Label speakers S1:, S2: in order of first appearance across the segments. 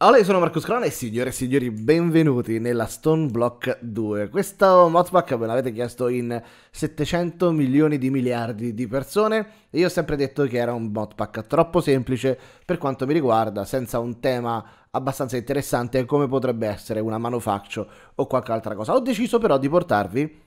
S1: Allora, io sono Marco Scrona e signore e signori, benvenuti nella Stone Block 2. Questo modpack me l'avete chiesto in 700 milioni di miliardi di persone e io ho sempre detto che era un modpack troppo semplice per quanto mi riguarda, senza un tema abbastanza interessante come potrebbe essere una manufaccio o qualche altra cosa. Ho deciso però di portarvi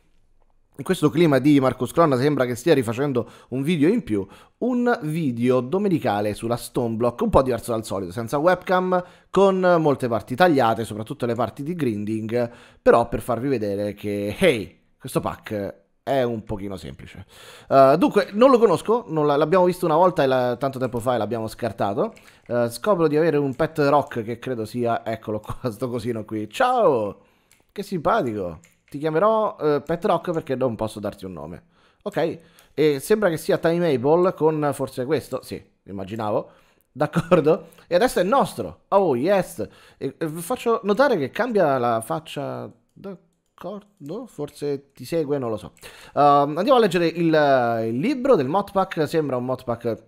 S1: in questo clima di Marcus Cronna sembra che stia rifacendo un video in più, un video domenicale sulla Stoneblock, un po' diverso dal solito, senza webcam, con molte parti tagliate, soprattutto le parti di grinding, però per farvi vedere che, hey, questo pack è un pochino semplice. Uh, dunque, non lo conosco, non l'abbiamo visto una volta e la, tanto tempo fa e l'abbiamo scartato. Uh, scopro di avere un pet rock che credo sia, eccolo qua, sto cosino qui. Ciao! Che simpatico! ti chiamerò uh, Pet Rock perché non posso darti un nome. Ok, e sembra che sia timeable con forse questo, sì, immaginavo. D'accordo? E adesso è nostro. Oh, yes. E, e faccio notare che cambia la faccia. D'accordo? Forse ti segue, non lo so. Uh, andiamo a leggere il, il libro del modpack. Sembra un modpack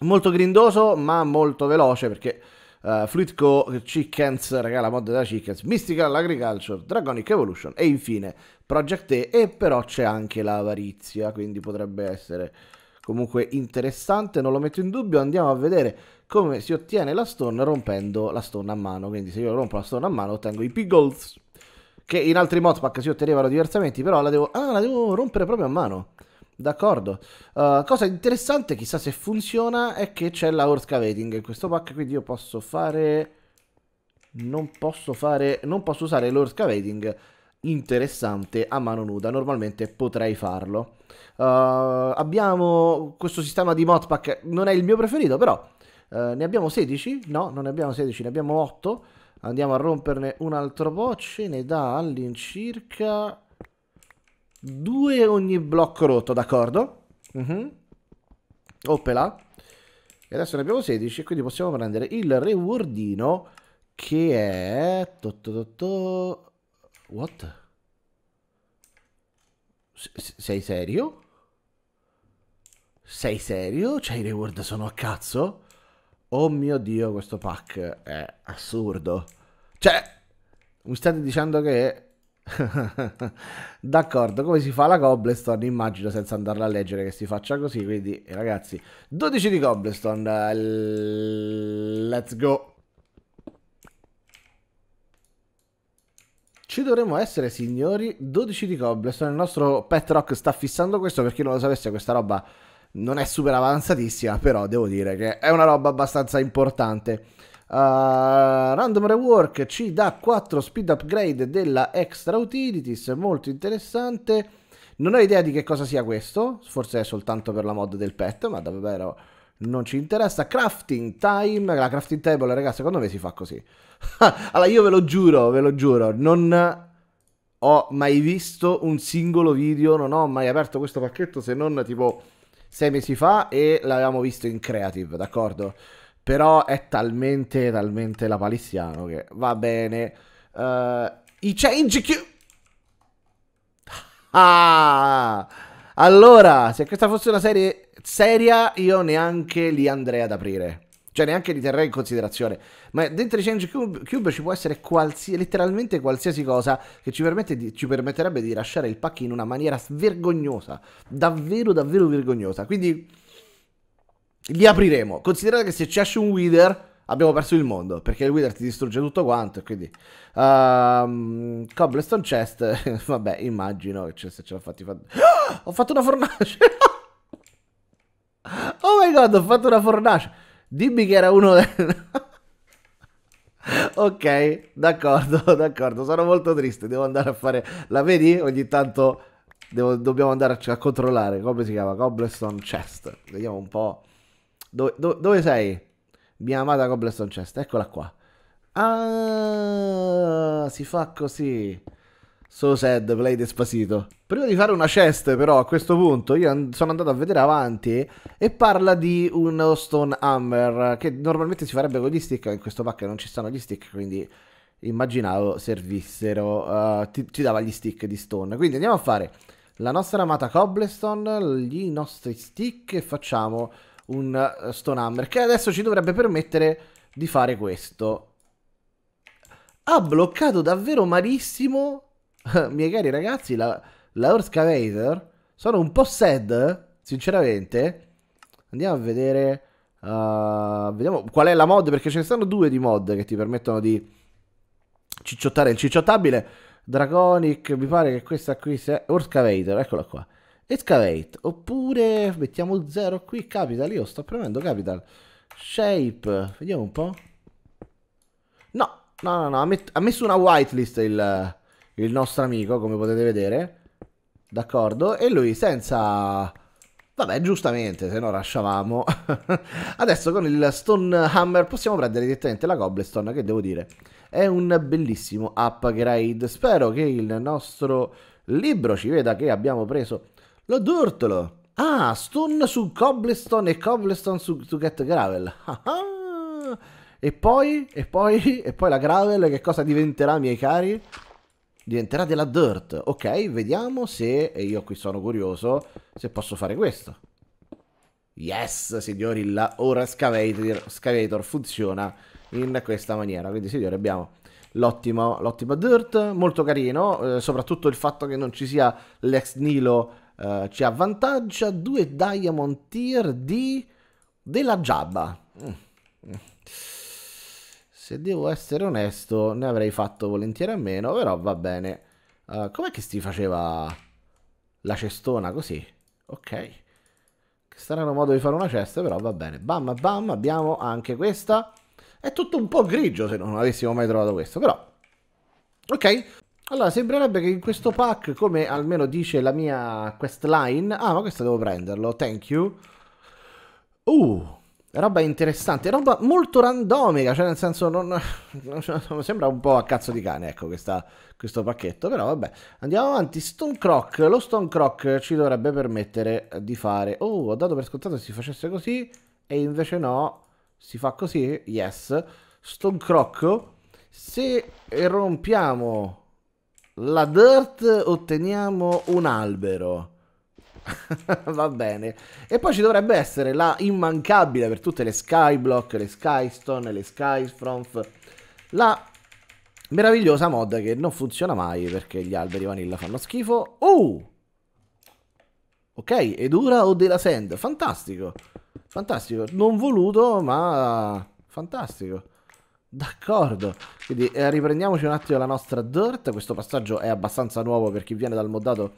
S1: molto grindoso, ma molto veloce perché uh, eh, Fleetco Chickens, raga, la mod della Chickens, Mystical Agriculture, Dragonic Evolution e infine Project E e però c'è anche l'avarizia, quindi potrebbe essere comunque interessante, non lo metto in dubbio, andiamo a vedere come si ottiene la stone rompendo la stone a mano, quindi se io rompo la stone a mano ottengo i Piggles, che in altri modpack si ottenevano diversamente, però la devo, ah, la devo rompere proprio a mano. D'accordo. Uh, cosa interessante, chissà se funziona, è che c'è la horse cavating in questo pack, quindi io posso fare... Non posso fare... Non posso usare l'horse cavating interessante a mano nuda, normalmente potrei farlo. Uh, abbiamo questo sistema di modpack, non è il mio preferito, però uh, ne abbiamo 16? No, non ne abbiamo 16, ne abbiamo 8. Andiamo a romperne un altro po', ce ne dà all'incirca Due ogni blocco rotto, d'accordo? Uh-huh. Mhm. Oppela. E adesso ne abbiamo 16, quindi possiamo prendere il rewardino che è... What? sei serio? Sei serio? Cioè i reward sono a cazzo? Oh mio dio, questo pack è assurdo. Cioè, mi state dicendo che D'accordo, come si fa la Cobblestone? Immagino senza andarla a leggere che si faccia così. Quindi, eh, ragazzi, 12 di Cobblestone. Eh, let's go. Ci dovremmo essere, signori. 12 di Cobblestone. Il nostro Pet Rock sta fissando questo. Per chi non lo sapesse, questa roba non è super avanzatissima, però devo dire che è una roba abbastanza importante. Uh, Random Rework ci dà 4 speed upgrade della Extra Utilities, molto interessante. Non ho idea di che cosa sia questo, forse è soltanto per la mod del pet, ma davvero non ci interessa. Crafting Time, la crafting table, ragazzi, secondo me si fa così. allora, io ve lo giuro, ve lo giuro, non ho mai visto un singolo video, non ho mai aperto questo pacchetto se non tipo 6 mesi fa e l'avevamo visto in Creative, d'accordo? Però è talmente, talmente la palissiano che va bene. Uh, I change Q. Ah! Allora, se questa fosse una serie seria, io neanche li andrei ad aprire. Cioè, neanche li terrei in considerazione. Ma dentro i Change Cube, Cube ci può essere qualsi, letteralmente qualsiasi cosa che ci, di, ci, permetterebbe di lasciare il pack in una maniera vergognosa. Davvero, davvero vergognosa. Quindi li apriremo. Considerate che se ci esce un Wither abbiamo perso il mondo, perché il Wither ti distrugge tutto quanto, quindi... Um, Cobblestone Chest, vabbè, immagino che se ce l'ho fatti... Fa... ho fatto una fornace! oh my god, ho fatto una fornace! Dimmi che era uno... ok, d'accordo, d'accordo, sono molto triste, devo andare a fare... La vedi? Ogni tanto... Devo, dobbiamo andare a, a controllare come si chiama Cobblestone Chest. Vediamo un po' Dove, dove, dove sei? Mia amata Cobblestone Chest, eccola qua. Ah, si fa così. So sad, play despasito. Prima di fare una chest, però, a questo punto, io sono andato a vedere avanti e parla di uno Stone Hammer, che normalmente si farebbe con gli stick, in questo pack non ci stanno gli stick, quindi immaginavo servissero, uh, ti, ci dava gli stick di Stone. Quindi andiamo a fare la nostra amata Cobblestone, gli nostri stick e facciamo un eh, Stonehammer che adesso ci dovrebbe permettere di fare questo. Ha bloccato davvero malissimo, miei cari ragazzi, la, la Earthcavator. Sono un po' sad, sinceramente. Andiamo a vedere... Uh, vediamo qual è la mod, perché ce ne stanno due di mod che ti permettono di cicciottare il cicciottabile. Draconic, mi pare che questa qui sia... Earthcavator, eccola qua. Excavate, oppure mettiamo il 0 qui, capital, io sto premendo capital, shape, vediamo un po'. No, no, no, no ha, ha messo una whitelist il, il nostro amico, come potete vedere, d'accordo, e lui senza... Vabbè, giustamente, se no lasciavamo. Adesso con il Stone Hammer possiamo prendere direttamente la Cobblestone, che devo dire è un bellissimo upgrade. Spero che il nostro libro ci veda che abbiamo preso lo d'urtolo. Ah, stun su Cobblestone e Cobblestone su To Get Gravel. E poi, e poi, e poi la Gravel che cosa diventerà, miei cari? Diventerà della Dirt. Ok, vediamo se, e io qui sono curioso, se posso fare questo. Yes, signori, la ora Scavator, Scavator funziona in questa maniera. Quindi, signori, abbiamo l'ottima Dirt, molto carino, eh, soprattutto il fatto che non ci sia l'ex Nilo eh, ci avvantaggia due diamond tier di della giabba mm. se devo essere onesto ne avrei fatto volentieri a meno però va bene uh, com'è che si faceva la cestona così ok che strano modo di fare una cesta però va bene bam bam abbiamo anche questa è tutto un po' grigio se non avessimo mai trovato questo però ok allora, sembrerebbe che in questo pack, come almeno dice la mia questline... Ah, ma questo devo prenderlo, thank you. Uh, roba interessante, roba molto randomica, cioè nel senso non... non sembra un po' a cazzo di cane, ecco, questa, questo pacchetto. Però vabbè, andiamo avanti. Stone Croc, lo Stone Croc ci dovrebbe permettere di fare... Oh, ho dato per scontato che si facesse così, e invece no, si fa così, yes. Stone Croc, se rompiamo la dirt otteniamo un albero. Va bene. E poi ci dovrebbe essere la immancabile per tutte le Skyblock, le Skystone, le Skyfront. La meravigliosa mod che non funziona mai perché gli alberi vanilla fanno schifo. Oh! Ok, Edura o della Sand. Fantastico. Fantastico. Non voluto, ma fantastico. D'accordo, quindi eh, riprendiamoci un attimo la nostra dirt, questo passaggio è abbastanza nuovo per chi viene dal moddato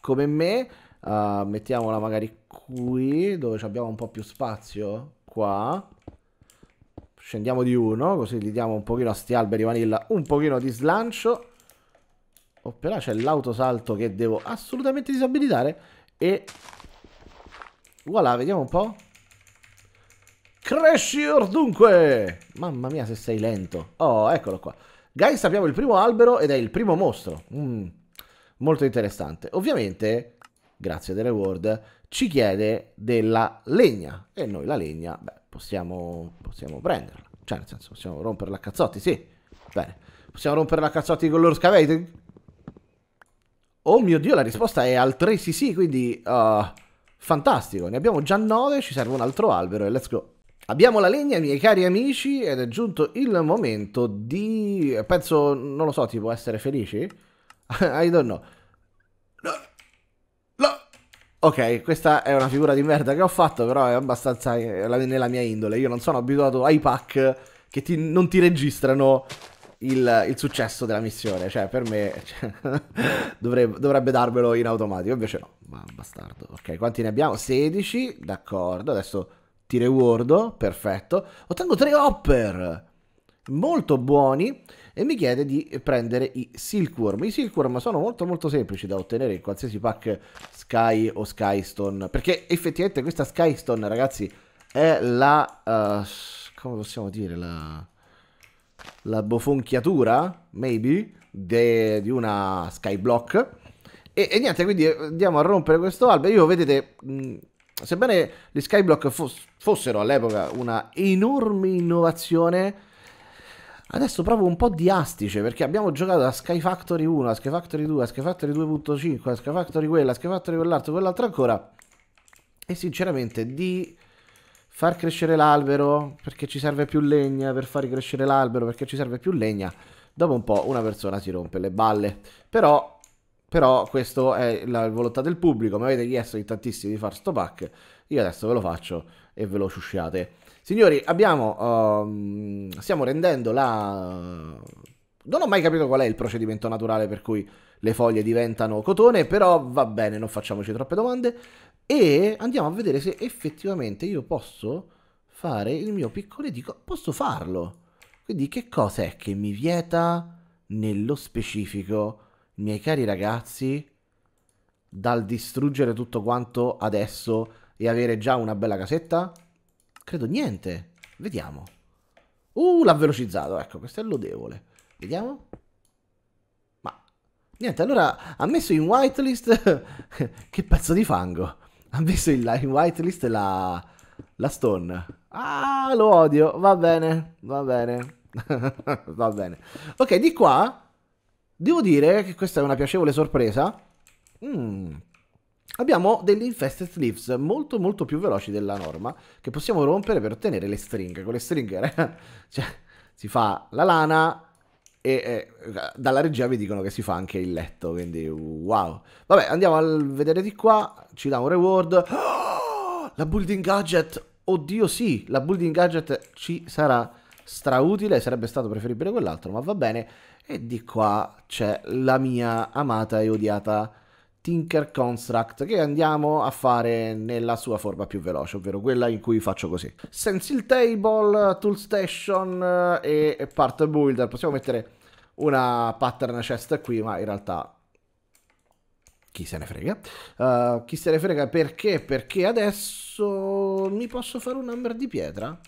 S1: come me, uh, mettiamola magari qui dove abbiamo un po' più spazio, qua, scendiamo di uno così gli diamo un pochino a sti alberi vanilla un pochino di slancio, Oppure oh, però c'è l'autosalto che devo assolutamente disabilitare e voilà, vediamo un po'. Crashier dunque! Mamma mia se sei lento. Oh, eccolo qua. Guys abbiamo il primo albero ed è il primo mostro. Mm, molto interessante. Ovviamente, grazie delle reward, ci chiede della legna. E noi la legna, beh, possiamo, possiamo prenderla. Cioè, nel senso, possiamo romperla a cazzotti, sì. Bene. Possiamo romperla a cazzotti con l'Orca Vating? Oh mio Dio, la risposta è altresì sì, quindi... Uh, fantastico, ne abbiamo già 9, ci serve un altro albero e let's go. Abbiamo la legna, miei cari amici, ed è giunto il momento di... Penso, non lo so, tipo essere felici? I don't know. No. No. Ok, questa è una figura di merda che ho fatto, però è abbastanza eh, nella mia indole. Io non sono abituato ai pack che ti, non ti registrano il, il, successo della missione. Cioè, per me cioè, dovrebbe, dovrebbe darmelo in automatico, invece no. Ma bastardo. Ok, quanti ne abbiamo? 16, d'accordo. Adesso ti rewardo, perfetto. Ottengo tre hopper, molto buoni, e mi chiede di prendere i silkworm. I silkworm sono molto molto semplici da ottenere in qualsiasi pack Sky o Skystone, perché effettivamente questa Skystone, ragazzi, è la... Uh, come possiamo dire? La, la bofonchiatura, maybe, de, di una Skyblock. E, e, niente, quindi eh, andiamo a rompere questo albero. Io, vedete... Mh, mm, sebbene gli skyblock fossero all'epoca una enorme innovazione, adesso provo un po' di astice perché abbiamo giocato a Sky Factory 1, a Sky Factory 2, a Sky Factory 2.5, a Sky Factory quella, a Sky Factory quell'altro, quell'altro ancora. E sinceramente di far crescere l'albero perché ci serve più legna, per far crescere l'albero perché ci serve più legna, dopo un po' una persona si rompe le balle. Però però questa è la volontà del pubblico, mi avete chiesto di tantissimi di fare sto pack, io adesso ve lo faccio e ve lo ciusciate. Signori, abbiamo, um, stiamo rendendo la... Non ho mai capito qual è il procedimento naturale per cui le foglie diventano cotone, però va bene, non facciamoci troppe domande. E andiamo a vedere se effettivamente io posso fare il mio piccolo edico, posso farlo. Quindi che cosa è che mi vieta nello specifico? miei cari ragazzi, dal distruggere tutto quanto adesso e avere già una bella casetta? Credo niente. Vediamo. Uh, l'ha velocizzato, ecco, questo è lodevole. Vediamo. Ma, niente, allora ha messo in whitelist... che pezzo di fango. Ha messo in, in whitelist la, la stone. Ah, lo odio. Va bene, va bene. va bene. Ok, di qua Devo dire che questa è una piacevole sorpresa. Mm. Abbiamo degli infested leaves molto molto più veloci della norma che possiamo rompere per ottenere le stringhe. Con le stringhe cioè, si fa la lana e eh, dalla regia vi dicono che si fa anche il letto, quindi wow. Vabbè, andiamo a vedere di qua, ci dà un reward. Oh, la building gadget, oddio sì, la building gadget ci sarà strautile, sarebbe stato preferibile quell'altro, ma va bene. E di qua c'è la mia amata e odiata Tinker Construct che andiamo a fare nella sua forma più veloce, ovvero quella in cui faccio così. Stencil Table, Tool Station eh, e Part Builder. Possiamo mettere una pattern chest qui, ma in realtà chi se ne frega. Uh, chi se ne frega perché? Perché adesso mi posso fare un hammer di pietra?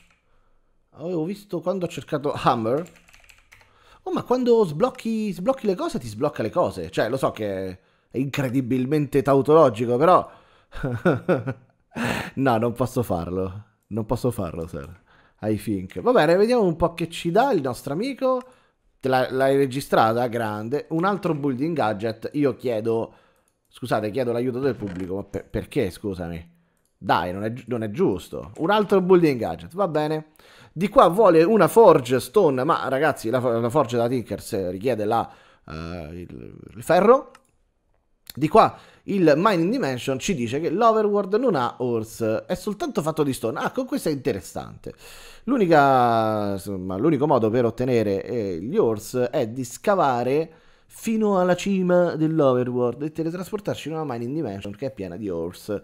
S1: Avevo visto quando ho cercato hammer Oh, ma quando sblocchi, sblocchi le cose, ti sblocca le cose. Cioè, lo so che è incredibilmente tautologico, però... no, non posso farlo. Non posso farlo, sir. I think. Va bene, vediamo un po' che ci dà il nostro amico. Te l'hai registrata, grande. Un altro building gadget. Io chiedo... Scusate, chiedo l'aiuto del pubblico. Ma per perché, scusami? Dai, non è, non è giusto. Un altro building gadget, va bene. Di qua vuole una Forge Stone, ma ragazzi, la, la Forge da Tinkers richiede la, uh, il, il ferro. Di qua il Mining Dimension ci dice che l'Overworld non ha Horse, è soltanto fatto di stone. Ah, con questo è interessante. Insomma, l'unico modo per ottenere eh, gli Horse è di scavare fino alla cima dell'Overworld e teletrasportarci in una Mining Dimension che è piena di Horse.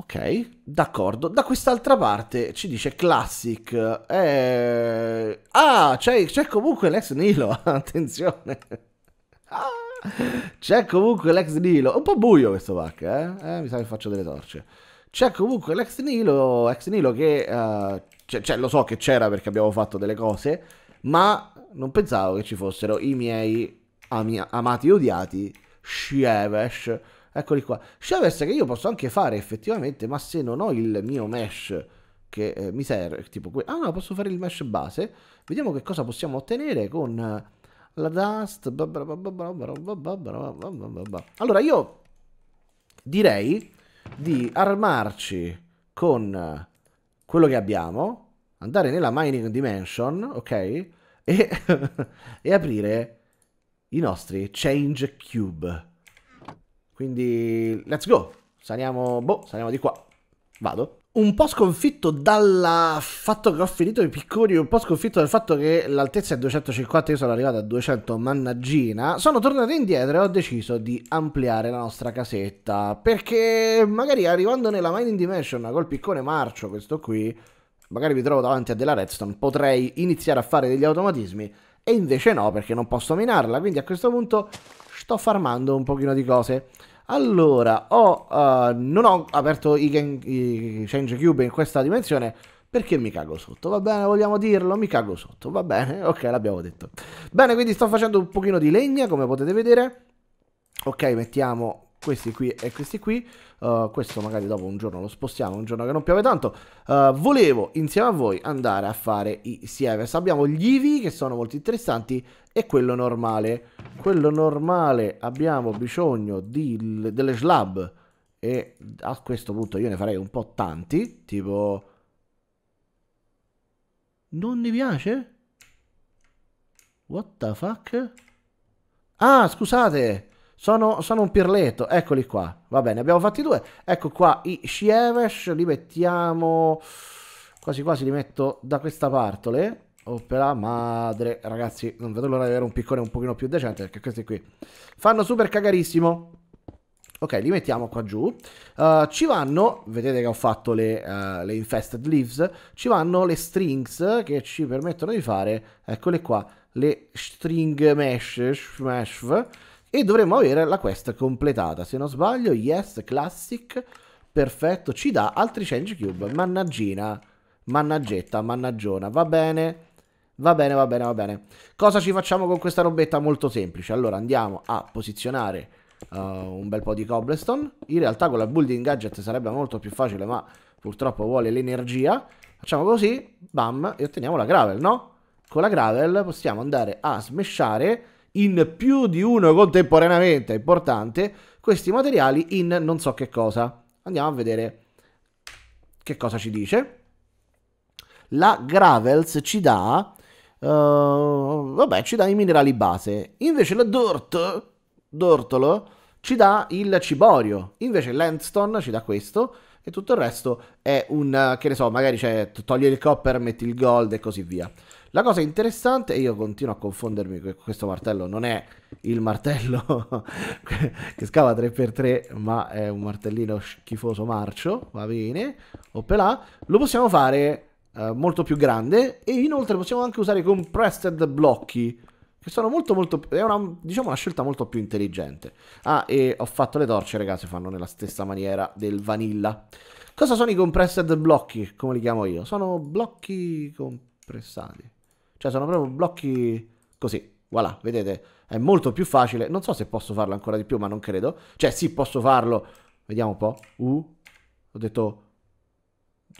S1: Ok, d'accordo. Da quest'altra parte ci dice Classic. Eh... Ah, c'è, c'è comunque l'ex Nilo. Attenzione. Ah, c'è comunque l'ex Nilo. Un po' buio questo pack, eh? eh mi sa che faccio delle torce. C'è comunque l'ex Nilo, ex Nilo che... Uh, cioè, cioè, lo so che c'era perché abbiamo fatto delle cose, ma non pensavo che ci fossero i miei ami- amati e odiati Shievesh Eccoli qua. Shavers che io posso anche fare effettivamente, ma se non ho il mio mesh che eh, mi serve, tipo qui. Ah no, posso fare il mesh base. Vediamo che cosa possiamo ottenere con la dust. Allora io direi di armarci con quello che abbiamo, andare nella mining dimension, ok? E, e aprire i nostri change cube. Quindi let's go. Saliamo, boh, saliamo di qua. Vado. Un po' sconfitto dal fatto che ho finito i piccoli, un po' sconfitto dal fatto che l'altezza è 250, io sono arrivato a 200, mannaggina, sono tornato indietro e ho deciso di ampliare la nostra casetta, perché magari arrivando nella Mining Dimension col piccone marcio, questo qui, magari mi trovo davanti a della redstone, potrei iniziare a fare degli automatismi, e invece no, perché non posso minarla, quindi a questo punto sto farmando un pochino di cose. Allora, ho, uh, non ho aperto i, gang, i change cube in questa dimensione perché mi cago sotto, va bene, vogliamo dirlo, mi cago sotto, va bene, ok, l'abbiamo detto. Bene, quindi sto facendo un pochino di legna, come potete vedere. Ok, mettiamo questi qui e questi qui. Uh, questo magari dopo un giorno lo spostiamo, un giorno che non piove tanto. Uh, volevo insieme a voi andare a fare i Sievers. Abbiamo gli Ivi che sono molto interessanti e quello normale. Quello normale abbiamo bisogno di, delle slab e a questo punto io ne farei un po' tanti, tipo... Non mi piace? What the fuck? Ah, scusate! Sono, sono, un pirleto, eccoli qua. Va bene, abbiamo fatti due. Ecco qua i Shievesh, li mettiamo... Quasi quasi li metto da questa parte. Oh, madre. Ragazzi, non vedo l'ora di avere un piccone un pochino più decente, perché questi qui fanno super cagarissimo. Ok, li mettiamo qua giù. Uh, ci vanno, vedete che ho fatto le, uh, le infested leaves, ci vanno le strings che ci permettono di fare, eccole qua, le string mesh, mesh e dovremmo avere la quest completata. Se non sbaglio, yes, classic, perfetto. Ci dà altri change cube. Mannaggina, mannaggetta, mannaggiona. Va bene. Va bene, va bene, va bene. Cosa ci facciamo con questa robetta? Molto semplice. Allora andiamo a posizionare uh, un bel po' di cobblestone. In realtà con la building gadget sarebbe molto più facile, ma purtroppo vuole l'energia. Facciamo così, bam, e otteniamo la gravel, no? Con la gravel possiamo andare a smesciare in più di uno contemporaneamente importante questi materiali in non so che cosa. Andiamo a vedere che cosa ci dice. La Gravels ci dà, uh, vabbè, ci dà i minerali base. Invece la Dort, Dortolo ci dà il ciborio. Invece l'Endstone ci dà questo. E tutto il resto è un, che ne so, magari c'è, togli il copper, metti il gold e così via. La cosa interessante, e io continuo a confondermi che questo martello non è il martello che scava 3x3, ma è un martellino schifoso marcio, va bene, oppelà, lo possiamo fare eh, molto più grande e inoltre possiamo anche usare i compressed blocchi, che sono molto molto è una, diciamo una scelta molto più intelligente ah e ho fatto le torce ragazzi fanno nella stessa maniera del vanilla cosa sono i compressed blocchi come li chiamo io sono blocchi compressati cioè sono proprio blocchi così. Voilà, vedete, è molto più facile. Non so se posso farlo ancora di più, ma non credo. Cioè sì, posso farlo. Vediamo un po'. Uh, ho detto...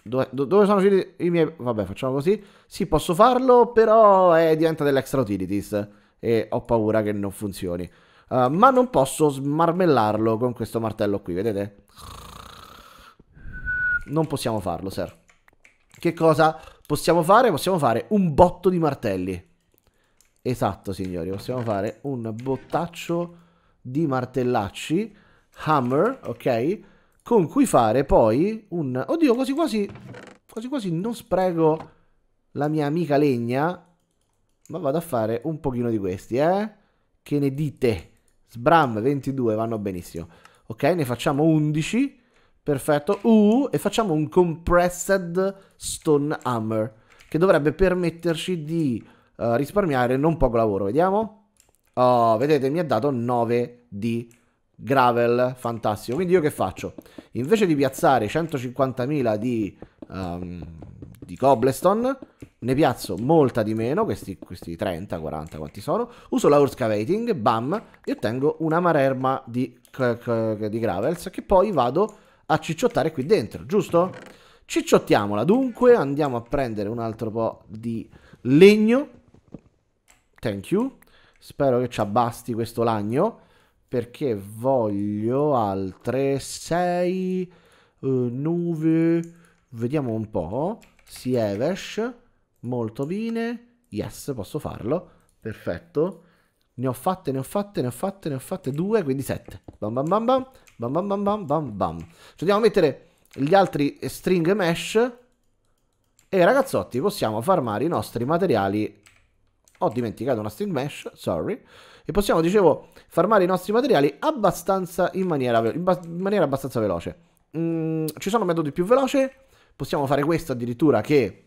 S1: Dove, dove sono finiti i miei... Vabbè, facciamo così. Sì, posso farlo, però eh, diventa dell'extra utilities. E ho paura che non funzioni. Uh, ma non posso smarmellarlo con questo martello qui, vedete? Non possiamo farlo, sir. Che cosa possiamo fare? Possiamo fare un botto di martelli. Esatto, signori. Possiamo fare un bottaccio di martellacci. Hammer, ok? Con cui fare poi un... Oddio, quasi quasi... Quasi quasi non spreco la mia amica legna. Ma vado a fare un pochino di questi, eh? Che ne dite? Sbram 22 vanno benissimo. Ok, ne facciamo 11 Perfetto. Uh, e facciamo un compressed stone hammer, che dovrebbe permetterci di uh, risparmiare non poco lavoro. Vediamo. Oh, vedete, mi ha dato 9 di gravel, fantastico. Quindi io che faccio? Invece di piazzare 150.000 di, um, di cobblestone, ne piazzo molta di meno, questi, questi 30, 40, quanti sono. Uso la excavating, bam, e ottengo una marerma di, di gravels che poi vado a cicciottare qui dentro, giusto? Cicciottiamola, dunque andiamo a prendere un altro po' di legno. Thank you. Spero che ci abbasti questo lagno, perché voglio altre 6, 9, eh, vediamo un po'. Sievesh, molto bene. Yes, posso farlo. Perfetto. Ne ho fatte, ne ho fatte, ne ho fatte, ne ho fatte due, quindi sette. Bam bam bam bam. Bam bam bam bam bam bam. Cioè andiamo a mettere gli altri string mesh. E ragazzotti possiamo farmare i nostri materiali. Ho dimenticato una string mesh, sorry. E possiamo, dicevo, farmare i nostri materiali abbastanza in maniera, in in maniera abbastanza veloce. Mm, ci sono metodi più veloci. Possiamo fare questo addirittura che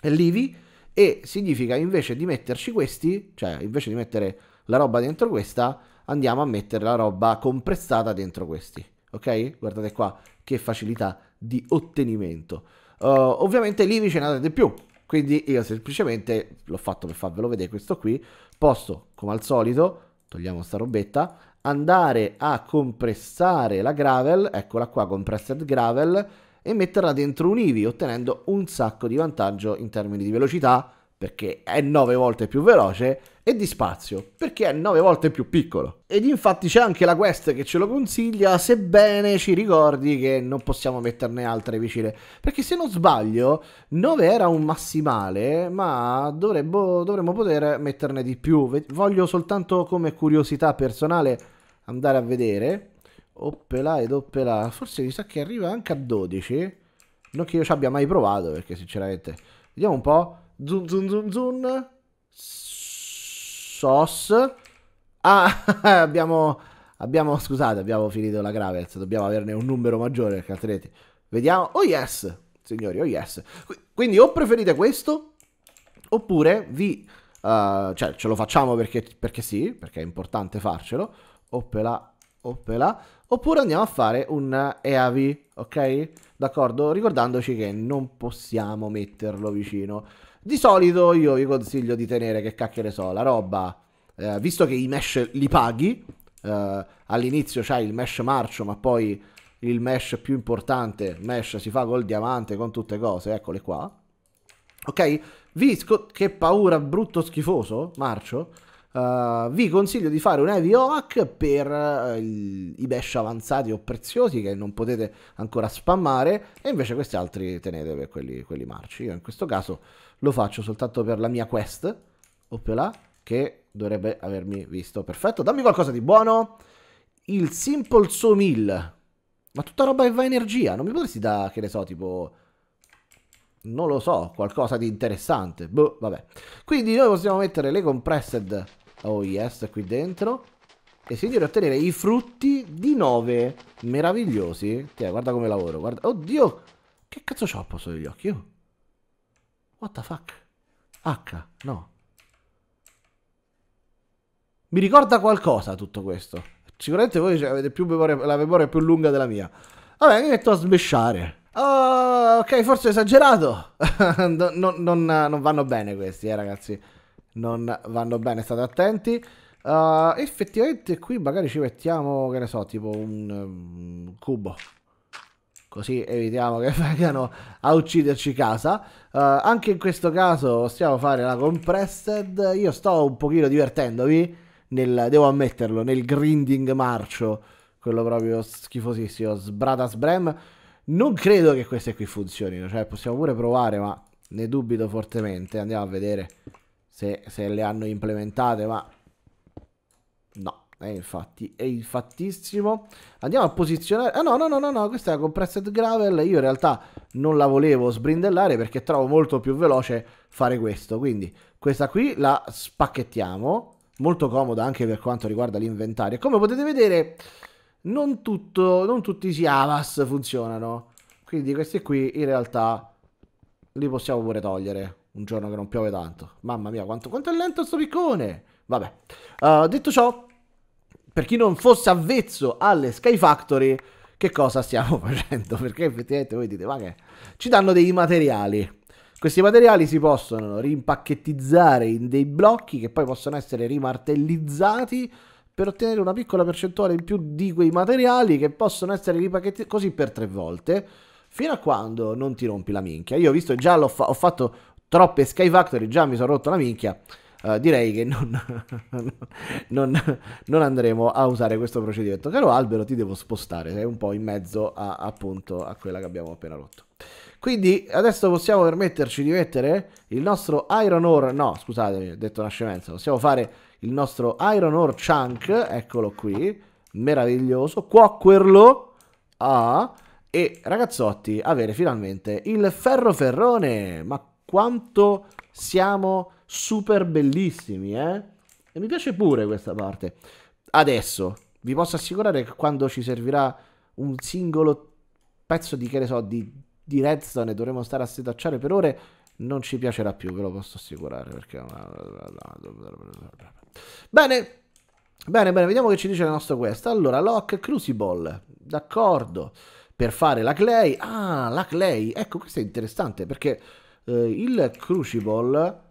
S1: è l'IVI. E significa invece di metterci questi, cioè invece di mettere la roba dentro questa, andiamo a mettere la roba compressata dentro questi. Ok? Guardate qua che facilità di ottenimento. Uh, ovviamente lì vi ce n'è di più, quindi io semplicemente l'ho fatto per farvelo vedere questo qui. Posso, come al solito, togliamo sta robetta, andare a compressare la gravel, eccola qua, compressed gravel, e metterla dentro un IVI, ottenendo un sacco di vantaggio in termini di velocità, perché è 9 volte più veloce, e di spazio, perché è 9 volte più piccolo. Ed infatti c'è anche la Quest che ce lo consiglia, sebbene ci ricordi che non possiamo metterne altre vicine. Perché se non sbaglio, 9 era un massimale, ma dovremmo, dovremmo poter metterne di più. Voglio soltanto come curiosità personale andare a vedere. Oppelà ed oppelà, forse mi sa che arriva anche a 12. Non che io ci abbia mai provato, perché sinceramente... Vediamo un po'. Zun zoom, zoom, zoom. Sos. Ah, abbiamo, abbiamo, scusate, abbiamo finito la Gravels. Dobbiamo averne un numero maggiore perché altrimenti... Vediamo. Oh yes, signori, oh yes. Quindi o preferite questo, oppure vi... Uh, cioè, ce lo facciamo perché, perché sì, perché è importante farcelo. Oppela, oppela. Oppure andiamo a fare un EAV, ok? D'accordo? Ricordandoci che non possiamo metterlo vicino. Di solito io vi consiglio di tenere, che cacchio ne so, la roba, eh, visto che i mesh li paghi, eh, all'inizio c'hai il mesh marcio, ma poi il mesh più importante, mesh si fa col diamante, con tutte cose, eccole qua. Ok? Vi che paura, brutto schifoso, marcio. Uh, vi consiglio di fare un heavy oak per uh, il, i mesh avanzati o preziosi che non potete ancora spammare e invece questi altri tenete per quelli, quelli marci. Io in questo caso lo faccio soltanto per la mia quest, là, che dovrebbe avermi visto. Perfetto, dammi qualcosa di buono. Il Simple mill Ma tutta roba che va energia, non mi potresti da, che ne so, tipo... Non lo so, qualcosa di interessante. Boh, vabbè. Quindi noi possiamo mettere le compressed... Oh yes, qui dentro. E sentire ottenere i frutti di 9 meravigliosi. Tiè, guarda come lavoro, guarda. Oddio! Che cazzo c'ho a posto degli occhi? Oh. What the fuck? H, no. Mi ricorda qualcosa tutto questo. Sicuramente voi avete memoria, la memoria più lunga della mia. Vabbè, mi metto a sbesciare. Oh, ok, forse ho esagerato. non, non, non, vanno bene questi, eh, ragazzi. Non vanno bene, state attenti. Uh, effettivamente qui magari ci mettiamo, che ne so, tipo un um, cubo così evitiamo che vengano a ucciderci casa. Uh, anche in questo caso possiamo fare la compressed. Io sto un pochino divertendovi, nel, devo ammetterlo, nel grinding marcio, quello proprio schifosissimo, sbratas brem. Non credo che queste qui funzionino, cioè possiamo pure provare, ma ne dubito fortemente. Andiamo a vedere se, se le hanno implementate, ma no. E eh, infatti, è infattissimo. Andiamo a posizionare... Ah no, no, no, no, no, questa è la compressed gravel. Io in realtà non la volevo sbrindellare perché trovo molto più veloce fare questo. Quindi questa qui la spacchettiamo. Molto comoda anche per quanto riguarda l'inventario. Come potete vedere, non, tutto, non tutti i Avas funzionano. Quindi questi qui in realtà li possiamo pure togliere. Un giorno che non piove tanto. Mamma mia, quanto, quanto è lento sto piccone! Vabbè. Uh, detto ciò, per chi non fosse avvezzo alle Sky Factory, che cosa stiamo facendo? Perché effettivamente voi dite, ma che... Ci danno dei materiali. Questi materiali si possono rimpacchettizzare in dei blocchi che poi possono essere rimartellizzati per ottenere una piccola percentuale in più di quei materiali che possono essere ripacchettizzati così per tre volte, fino a quando non ti rompi la minchia. Io ho visto già, fa- ho fatto troppe Sky Factory, già mi sono rotto la minchia eh, direi che non, non, non, andremo a usare questo procedimento. Caro albero, ti devo spostare, sei un po' in mezzo a, appunto a quella che abbiamo appena rotto. Quindi adesso possiamo permetterci di mettere il nostro Iron Ore, no scusatemi, ho detto una scemenza, possiamo fare il nostro Iron Ore Chunk, eccolo qui, meraviglioso, cuocerlo ah, e ragazzotti avere finalmente il ferro ferrone, ma quanto siamo super bellissimi, eh? E mi piace pure questa parte. Adesso, vi posso assicurare che quando ci servirà un singolo pezzo di, che ne so, di, di redstone e dovremo stare a setacciare per ore, non ci piacerà più, ve lo posso assicurare, perché... Bene, bene, bene, vediamo che ci dice la nostra questa. Allora, Lock Crucible, d'accordo, per fare la clay. Ah, la clay, ecco, questo è interessante, perché eh, il Crucible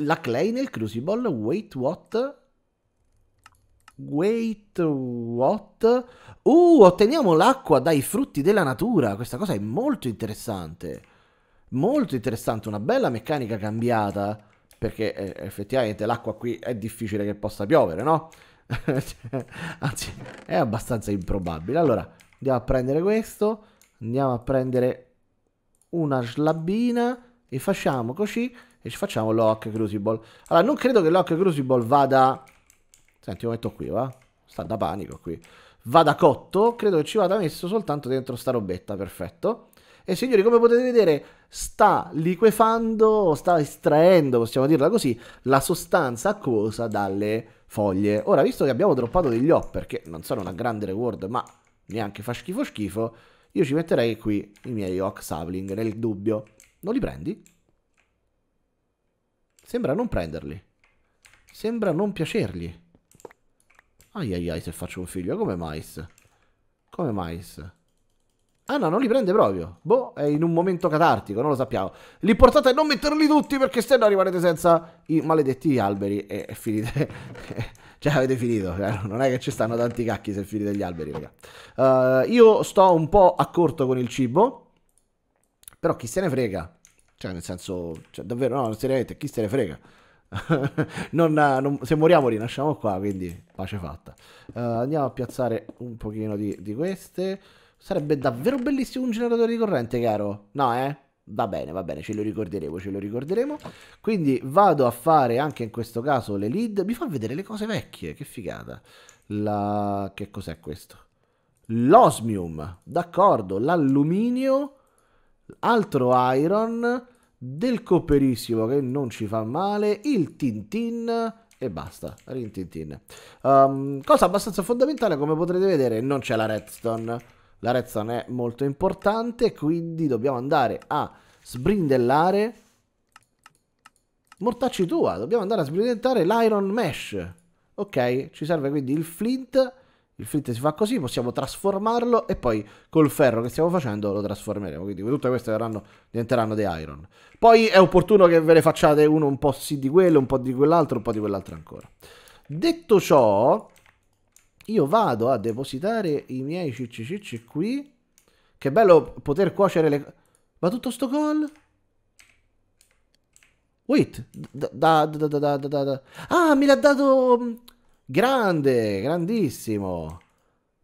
S1: la Clay nel Crucible, wait what? Wait what? Uh, otteniamo l'acqua dai frutti della natura, questa cosa è molto interessante. Molto interessante, una bella meccanica cambiata, perché eh, effettivamente l'acqua qui è difficile che possa piovere, no? Anzi, è abbastanza improbabile. Allora, andiamo a prendere questo, andiamo a prendere una slabina e facciamo così e ci facciamo lock crucible. Allora, non credo che lock crucible vada... Senti, lo metto qui, va? Sta da panico qui. Vada cotto, credo che ci vada messo soltanto dentro sta robetta, perfetto. E signori, come potete vedere, sta liquefando, sta estraendo, possiamo dirla così, la sostanza acquosa dalle foglie. Ora, visto che abbiamo droppato degli hopper, che non sono una grande reward, ma neanche fa schifo schifo, io ci metterei qui i miei Oak Sapling, nel dubbio. Non li prendi? Sembra non prenderli. Sembra non piacergli. Ai ai ai se faccio un figlio. Come mais? Come mais? Ah no, non li prende proprio. Boh, è in un momento catartico, non lo sappiamo. L'importante è non metterli tutti perché se no arriverete senza i maledetti alberi e, finite... cioè avete finito, cioè, non è che ci stanno tanti cacchi se finite gli alberi, raga. Uh, io sto un po' a corto con il cibo, però chi se ne frega. Cioè, nel senso, cioè, davvero, no, seriamente, chi se ne frega? non, non, se moriamo rinasciamo qua, quindi pace fatta. Uh, andiamo a piazzare un pochino di, di, queste. Sarebbe davvero bellissimo un generatore di corrente, caro. No, eh? Va bene, va bene, ce lo ricorderemo, ce lo ricorderemo. Quindi vado a fare anche in questo caso le lead. Mi fa vedere le cose vecchie, che figata. La... Che cos'è questo? L'osmium, d'accordo, l'alluminio, altro iron del copperissimo che non ci fa male, il Tintin e basta, rintintin. Um, ehm, cosa abbastanza fondamentale, come potrete vedere, non c'è la redstone. La redstone è molto importante, quindi dobbiamo andare a sbrindellare... Mortacci tua, dobbiamo andare a sbrindellare l'iron mesh. Ok, ci serve quindi il flint il flint si fa così, possiamo trasformarlo e poi col ferro che stiamo facendo lo trasformeremo. Quindi tutte queste verranno, diventeranno dei iron. Poi è opportuno che ve ne facciate uno un po' sì di quello, un po' di quell'altro, un po' di quell'altro ancora. Detto ciò, io vado a depositare i miei cccc qui. Che bello poter cuocere le... Ma tutto sto col? Wait, da, da, da, da, da, da, da. Ah, mi l'ha dato... Grande, grandissimo.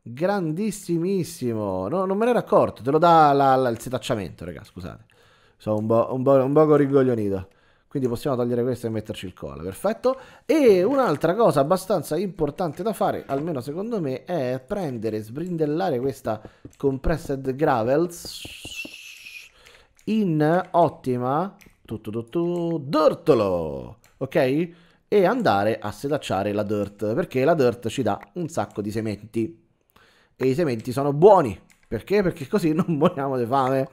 S1: Grandissimissimo. No, non me ne ero accorto. Te lo dà la, la, il setacciamento, raga, scusate. Sono un, po' poco rigoglionito. Quindi possiamo togliere questo e metterci il cola, perfetto. E un'altra cosa abbastanza importante da fare, almeno secondo me, è prendere, sbrindellare questa compressed gravels in ottima... Tutto, tutto, tutto, dortolo. Ok? e andare a setacciare la dirt, perché la dirt ci dà un sacco di sementi. E i sementi sono buoni, perché? Perché così non moriamo di fame.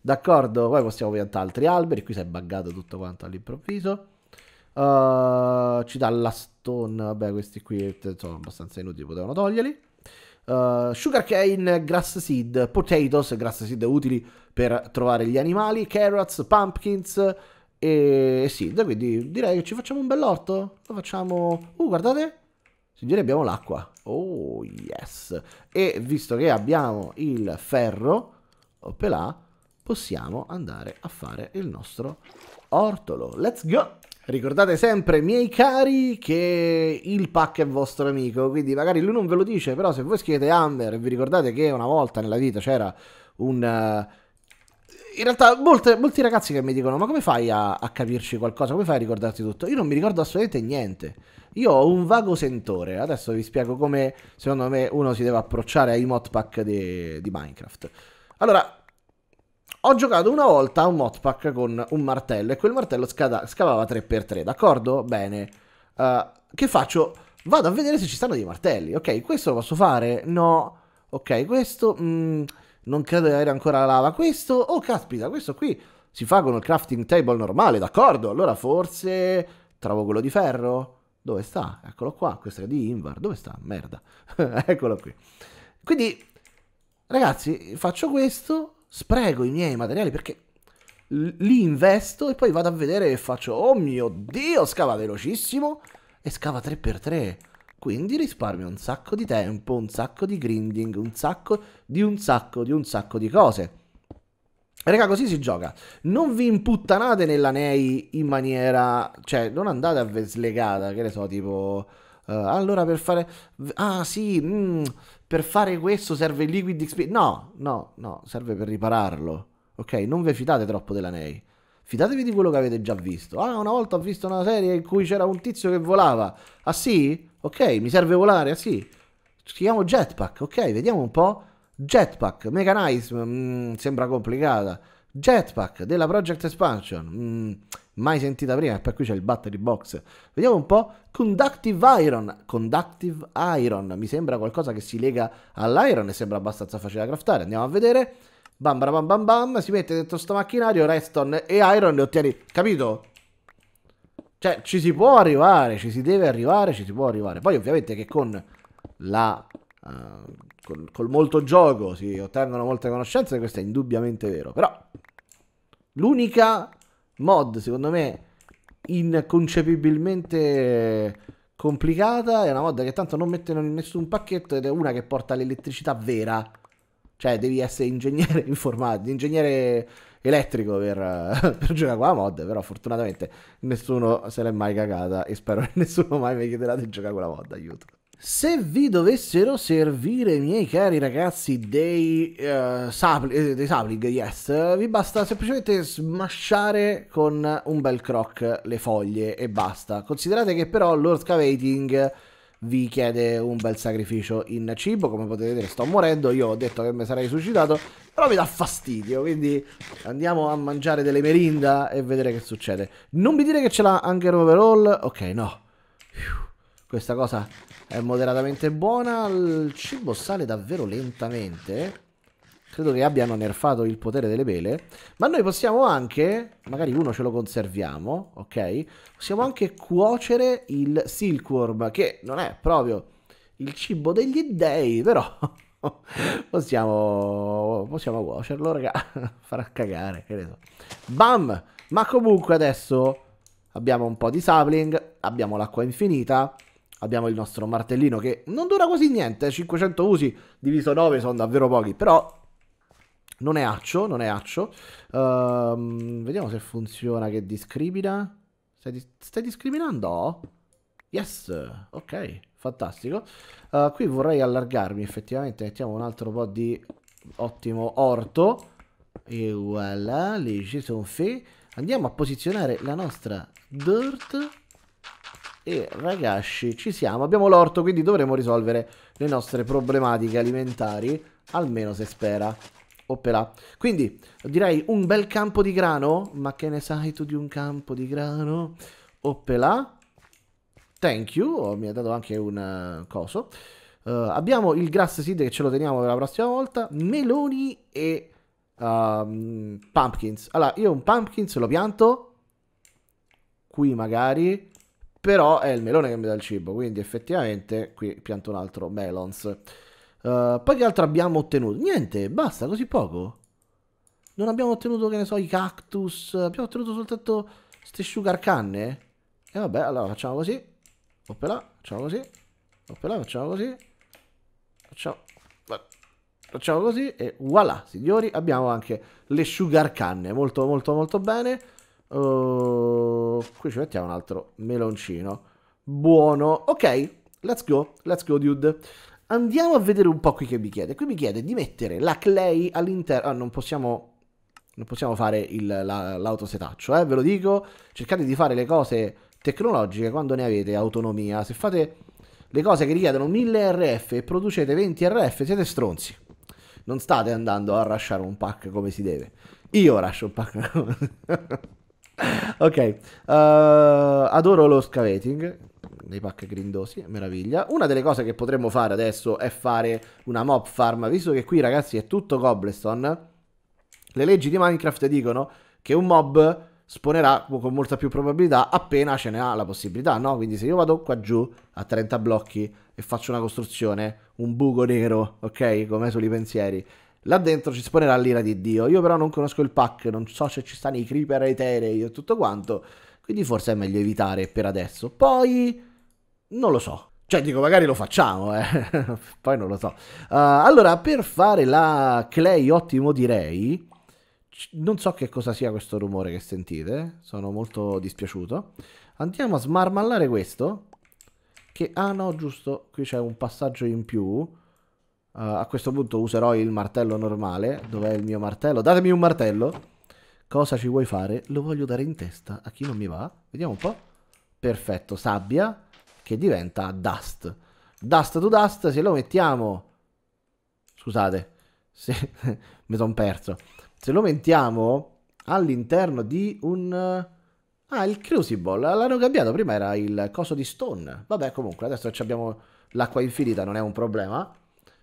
S1: D'accordo, poi possiamo piantare altri alberi, qui si è buggato tutto quanto all'improvviso. Uh, ci dà la stone, vabbè questi qui eh, sono abbastanza inutili, potevano toglierli. Uh, sugarcane, grass seed, potatoes, grass seed utili per trovare gli animali, carrots, pumpkins, e sì, da quindi direi che ci facciamo un bell'orto. Lo facciamo... Uh, guardate. Signori, abbiamo l'acqua. Oh, yes. E visto che abbiamo il ferro, là, possiamo andare a fare il nostro ortolo. Let's go! Ricordate sempre, miei cari, che il pack è vostro amico, quindi magari lui non ve lo dice, però se voi scrivete Amber e vi ricordate che una volta nella vita c'era un... Uh, in realtà molte, molti ragazzi che mi dicono ma come fai a, a, capirci qualcosa, come fai a ricordarti tutto? Io non mi ricordo assolutamente niente, io ho un vago sentore, adesso vi spiego come secondo me uno si deve approcciare ai modpack di, di Minecraft. Allora, ho giocato una volta un modpack con un martello e quel martello scada, scavava 3x3, d'accordo? Bene, uh, che faccio? Vado a vedere se ci stanno dei martelli, ok, questo lo posso fare? No, ok, questo... Mm, non credo di avere ancora la lava. Questo, oh caspita, questo qui si fa con il crafting table normale, d'accordo? Allora forse trovo quello di ferro? Dove sta? Eccolo qua, questo è di Invar, dove sta? Merda, eccolo qui. Quindi, ragazzi, faccio questo, sprego i miei materiali perché li investo e poi vado a vedere e faccio, oh mio Dio, scava velocissimo e scava 3x3. Quindi risparmia un sacco di tempo, un sacco di grinding, un sacco di un sacco di un sacco di cose. Raga, così si gioca. Non vi imputtanate nella NEI in maniera... Cioè, non andate a ve slegata, che ne so, tipo... Uh, allora per fare... Ah sì, mm, per fare questo serve il liquid XP. No, no, no, serve per ripararlo. Ok, non vi fidate troppo della NEI. Fidatevi di quello che avete già visto. Ah, una volta ho visto una serie in cui c'era un tizio che volava. Ah sì? Ok, mi serve volare, sì. Ci chiamo jetpack, ok, vediamo un po'. Jetpack, mechanism, mm, sembra complicata. Jetpack della Project Expansion, mm, mai sentita prima, e poi qui c'è il battery box. Vediamo un po'. Conductive Iron, Conductive Iron, mi sembra qualcosa che si lega all'iron e sembra abbastanza facile da craftare. Andiamo a vedere. Bam bam bam bam, bam. si mette dentro sto macchinario, redstone e iron e ottieni, capito? Cioè, ci si può arrivare, ci si deve arrivare, ci si può arrivare. Poi ovviamente che con la... Uh, col, col molto gioco si ottengono molte conoscenze, questo è indubbiamente vero. Però l'unica mod, secondo me, inconcepibilmente complicata è una mod che tanto non mettono in nessun pacchetto ed è una che porta l'elettricità vera. Cioè, devi essere ingegnere informatico, ingegnere elettrico per, eh, per giocare con la mod, però fortunatamente nessuno se l'è mai cagata e spero che nessuno mai mi chiederà di giocare con la mod, aiuto. Se vi dovessero servire, miei cari ragazzi, dei, uh, eh, sapli, eh, dei sapling, yes, vi basta semplicemente smasciare con un bel croc le foglie e basta. Considerate che però Lord Cavating vi chiede un bel sacrificio in cibo. Come potete vedere, sto morendo. Io ho detto che mi sarei suicidato, però mi dà fastidio. Quindi andiamo a mangiare delle merinda e vedere che succede. Non mi dire che ce l'ha anche l'overall. Ok, no. Questa cosa è moderatamente buona. Il cibo sale davvero lentamente credo che abbiano nerfato il potere delle pele, ma noi possiamo anche, magari uno ce lo conserviamo, ok? Possiamo anche cuocere il silkworm, che non è proprio il cibo degli dèi, però possiamo, possiamo cuocerlo, raga, farà cagare, credo. Bam! Ma comunque adesso abbiamo un po' di sapling, abbiamo l'acqua infinita, abbiamo il nostro martellino che non dura quasi niente, 500 usi diviso 9 sono davvero pochi, però non è accio, non è accio. Um, vediamo se funziona che discrimina. Stai, dis stai discriminando? Yes, ok, fantastico. Uh, qui vorrei allargarmi effettivamente, mettiamo un altro po' di ottimo orto. E voilà, lì ci sono fe. Andiamo a posizionare la nostra dirt. E ragazzi, ci siamo. Abbiamo l'orto, quindi dovremo risolvere le nostre problematiche alimentari. Almeno se spera opera. Quindi direi un bel campo di grano, ma che ne sai tu di un campo di grano? Opera. Thank you, oh, mi ha dato anche un uh, coso. Uh, abbiamo il grass seed che ce lo teniamo per la prossima volta, meloni e uh, pumpkins. Allora, io un pumpkins lo pianto qui magari, però è il melone che mi dà il cibo, quindi effettivamente qui pianto un altro melons. Eh, poi che altro abbiamo ottenuto? Niente, basta, così poco. Non abbiamo ottenuto, che ne so, i cactus. Abbiamo ottenuto soltanto queste sugar canne. E vabbè, allora facciamo così. Oppela, facciamo così. Oppela, facciamo così. Facciamo... Facciamo così e voilà, signori, abbiamo anche le sugar canne. Molto, molto, molto bene. Uh, qui ci mettiamo un altro meloncino. Buono. Ok, let's go, let's go, dude. Andiamo a vedere un po' qui che mi chiede. Qui mi chiede di mettere la clay all'interno... Ah, non possiamo... Non possiamo fare il, la, l'autosetaccio, eh, ve lo dico. Cercate di fare le cose tecnologiche quando ne avete autonomia. Se fate le cose che richiedono 1000 RF e producete 20 RF, siete stronzi. Non state andando a rushare un pack come si deve. Io rascio un pack. ok, uh, adoro lo scavating nei pack grindosi, meraviglia. Una delle cose che potremmo fare adesso è fare una mob farm, visto che qui ragazzi è tutto cobblestone. Le leggi di Minecraft dicono che un mob sponerà con molta più probabilità appena ce ne ha la possibilità, no? Quindi se io vado qua giù a 30 blocchi e faccio una costruzione, un buco nero, ok? Come soli pensieri. Là dentro ci sponerà l'ira di Dio. Io però non conosco il pack, non so se ci stanno i creeper i terei e tutto quanto quindi forse è meglio evitare per adesso. Poi non lo so. Cioè, dico, magari lo facciamo, eh. poi non lo so. Uh, allora, per fare la Clay, ottimo direi. Non so che cosa sia questo rumore che sentite, sono molto dispiaciuto. Andiamo a smarmallare questo. Che, ah no, giusto, qui c'è un passaggio in più. Uh, a questo punto userò il martello normale. Dov'è il mio martello? Datemi un martello. Cosa ci vuoi fare? Lo voglio dare in testa a chi non mi va. Vediamo un po'. Perfetto, sabbia che diventa dust. Dust to dust, se lo mettiamo... Scusate, se... mi sono perso. Se lo mettiamo all'interno di un... Ah, il Crucible, l'hanno cambiato, prima era il coso di Stone. Vabbè, comunque, adesso abbiamo l'acqua infinita, non è un problema.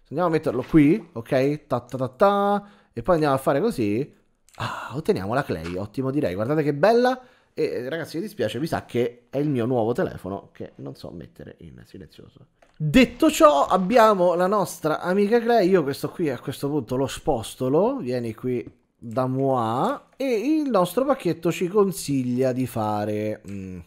S1: Andiamo a metterlo qui, ok? Ta ta ta ta. E poi andiamo a fare così. Ah, otteniamo la Clay, ottimo direi. Guardate che bella. E eh, ragazzi, mi dispiace, mi sa che è il mio nuovo telefono che non so mettere in silenzioso. Detto ciò, abbiamo la nostra amica Clay. Io questo qui a questo punto lo spostolo. Vieni qui da moi. E il nostro pacchetto ci consiglia di fare... Mm,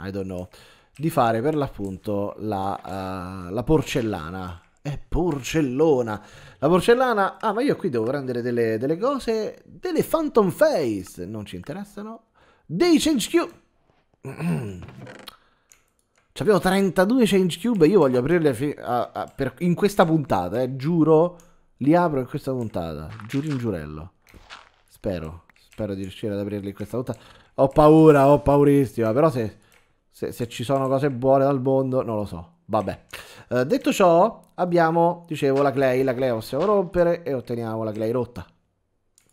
S1: I don't know. Di fare per l'appunto la, uh, la porcellana è porcellona. La porcellana... Ah, ma io qui devo prendere delle, delle cose... Delle Phantom Face. Non ci interessano. Dei Change Cube. C'abbiamo 32 Change Cube. Io voglio aprirle a, a, per, in questa puntata, eh. Giuro, li apro in questa puntata. Giuro in giurello. Spero. Spero di riuscire ad aprirli in questa puntata. Ho paura, ho paurissima. Però se, se, se ci sono cose buone dal mondo, non lo so. Vabbè. Eh, detto ciò, abbiamo, dicevo, la clay. La clay possiamo rompere e otteniamo la clay rotta.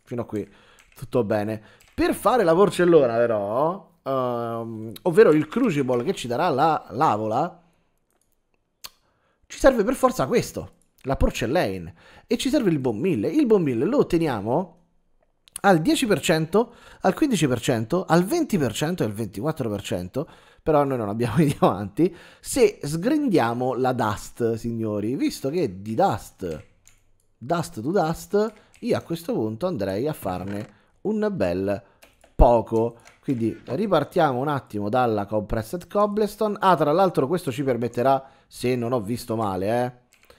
S1: Fino a qui tutto bene. Per fare la porcellona, però, ehm, ovvero il crucible che ci darà la lavola, ci serve per forza questo, la porcellane. E ci serve il bombille. Il bombille lo otteniamo al 10%, al 15%, al 20% e al 24%, però noi non abbiamo i diamanti, se sgrindiamo la Dust, signori, visto che di Dust, Dust to Dust, io a questo punto andrei a farne un bel poco. Quindi ripartiamo un attimo dalla Compressed Cobblestone. Ah, tra l'altro questo ci permetterà, se non ho visto male, eh,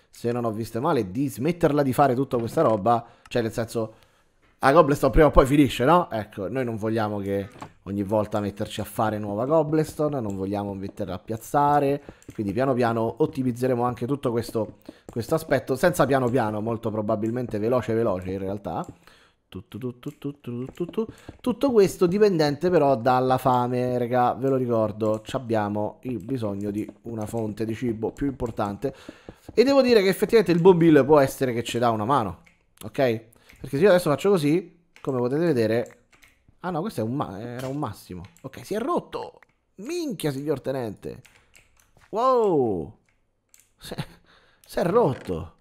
S1: se non ho visto male, di smetterla di fare tutta questa roba, cioè nel senso la Cobblestone prima o poi finisce, no? Ecco, noi non vogliamo che ogni volta metterci a fare nuova Cobblestone, non vogliamo metterla a piazzare, quindi piano piano ottimizzeremo anche tutto questo, questo aspetto, senza piano piano, molto probabilmente veloce veloce in realtà. Tutto, tutto, tutto, tutto, questo dipendente però dalla fame, raga, ve lo ricordo, abbiamo il bisogno di una fonte di cibo più importante e devo dire che effettivamente il bombil può essere che ci dà una mano, ok? Perché se io adesso faccio così, come potete vedere... Ah no, questo è un ma- era un massimo. Ok, si è rotto! Minchia, signor tenente! Wow! Si è, si è rotto!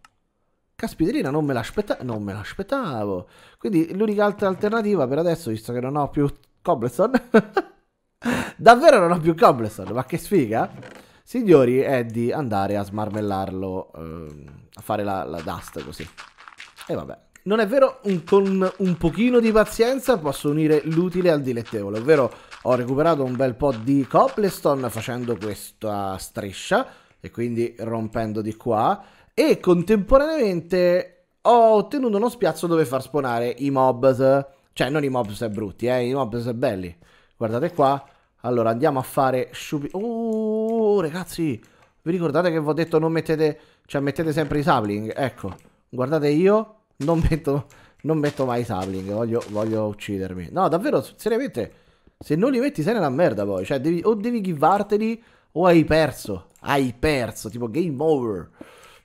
S1: Caspiterina, non me l'aspettavo. Non me l'aspettavo. Quindi l'unica altra alternativa per adesso, visto che non ho più cobblestone... Davvero non ho più cobblestone, ma che sfiga! signori, è di andare a smarmellarlo, ehm, a fare la, la dust così. E vabbè, non è vero, un, con un pochino di pazienza posso unire l'utile al dilettevole, ovvero ho recuperato un bel po' di Copleston facendo questa striscia e quindi rompendo di qua e contemporaneamente ho ottenuto uno spiazzo dove far spawnare i mobs, cioè non i mobs brutti, eh, i mobs belli. Guardate qua, allora andiamo a fare sciupi... Oh, ragazzi, vi ricordate che vi ho detto non mettete... Cioè mettete sempre i sapling, ecco. Guardate io, non metto, non metto mai sapling, voglio, voglio uccidermi. No, davvero, seriamente, se non li metti sei nella merda poi, cioè devi, o devi givarteli o hai perso, hai perso, tipo game over.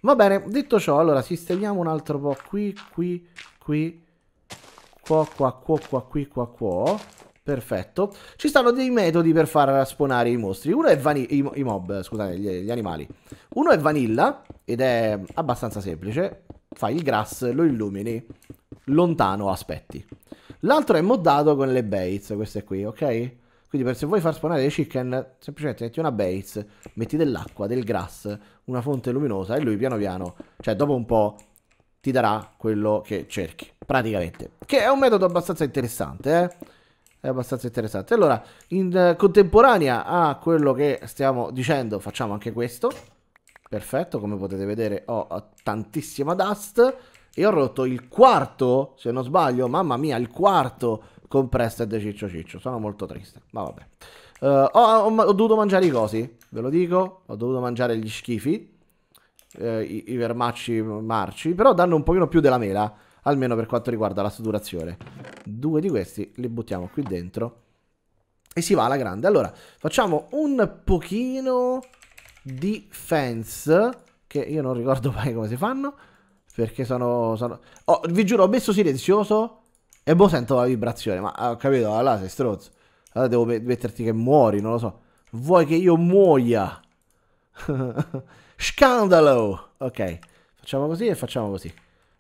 S1: Va bene, detto ciò, allora sistemiamo un altro po' qui, qui, qui, qua, qua, qua, qua, qui, qua, qua. Perfetto. Ci stanno dei metodi per far spawnare i mostri. Uno è vanilla, i, i, mob, scusate, gli, gli, animali. Uno è vanilla ed è abbastanza semplice fai il grass, lo illumini, lontano aspetti. L'altro è moddato con le baits, queste qui, ok? Quindi per se vuoi far spawnare le chicken, semplicemente metti una base, metti dell'acqua, del grass, una fonte luminosa e lui piano piano, cioè dopo un po' ti darà quello che cerchi, praticamente. Che è un metodo abbastanza interessante, eh? È abbastanza interessante. Allora, in contemporanea a quello che stiamo dicendo, facciamo anche questo perfetto, come potete vedere ho tantissima dust e ho rotto il quarto, se non sbaglio, mamma mia, il quarto compressed ciccio ciccio, sono molto triste, ma vabbè. Uh, ho, ho, ho, dovuto mangiare i cosi, ve lo dico, ho dovuto mangiare gli schifi, eh, i, i vermacci marci, però danno un pochino più della mela, almeno per quanto riguarda la saturazione. Due di questi li buttiamo qui dentro e si va alla grande. Allora, facciamo un pochino defense, che io non ricordo mai come si fanno, perché sono... sono... Oh, vi giuro, ho messo silenzioso e boh sento la vibrazione, ma ah, ho capito, allora sei strozzo. Allora devo metterti che muori, non lo so. Vuoi che io muoia? Scandalo! Ok, facciamo così e facciamo così.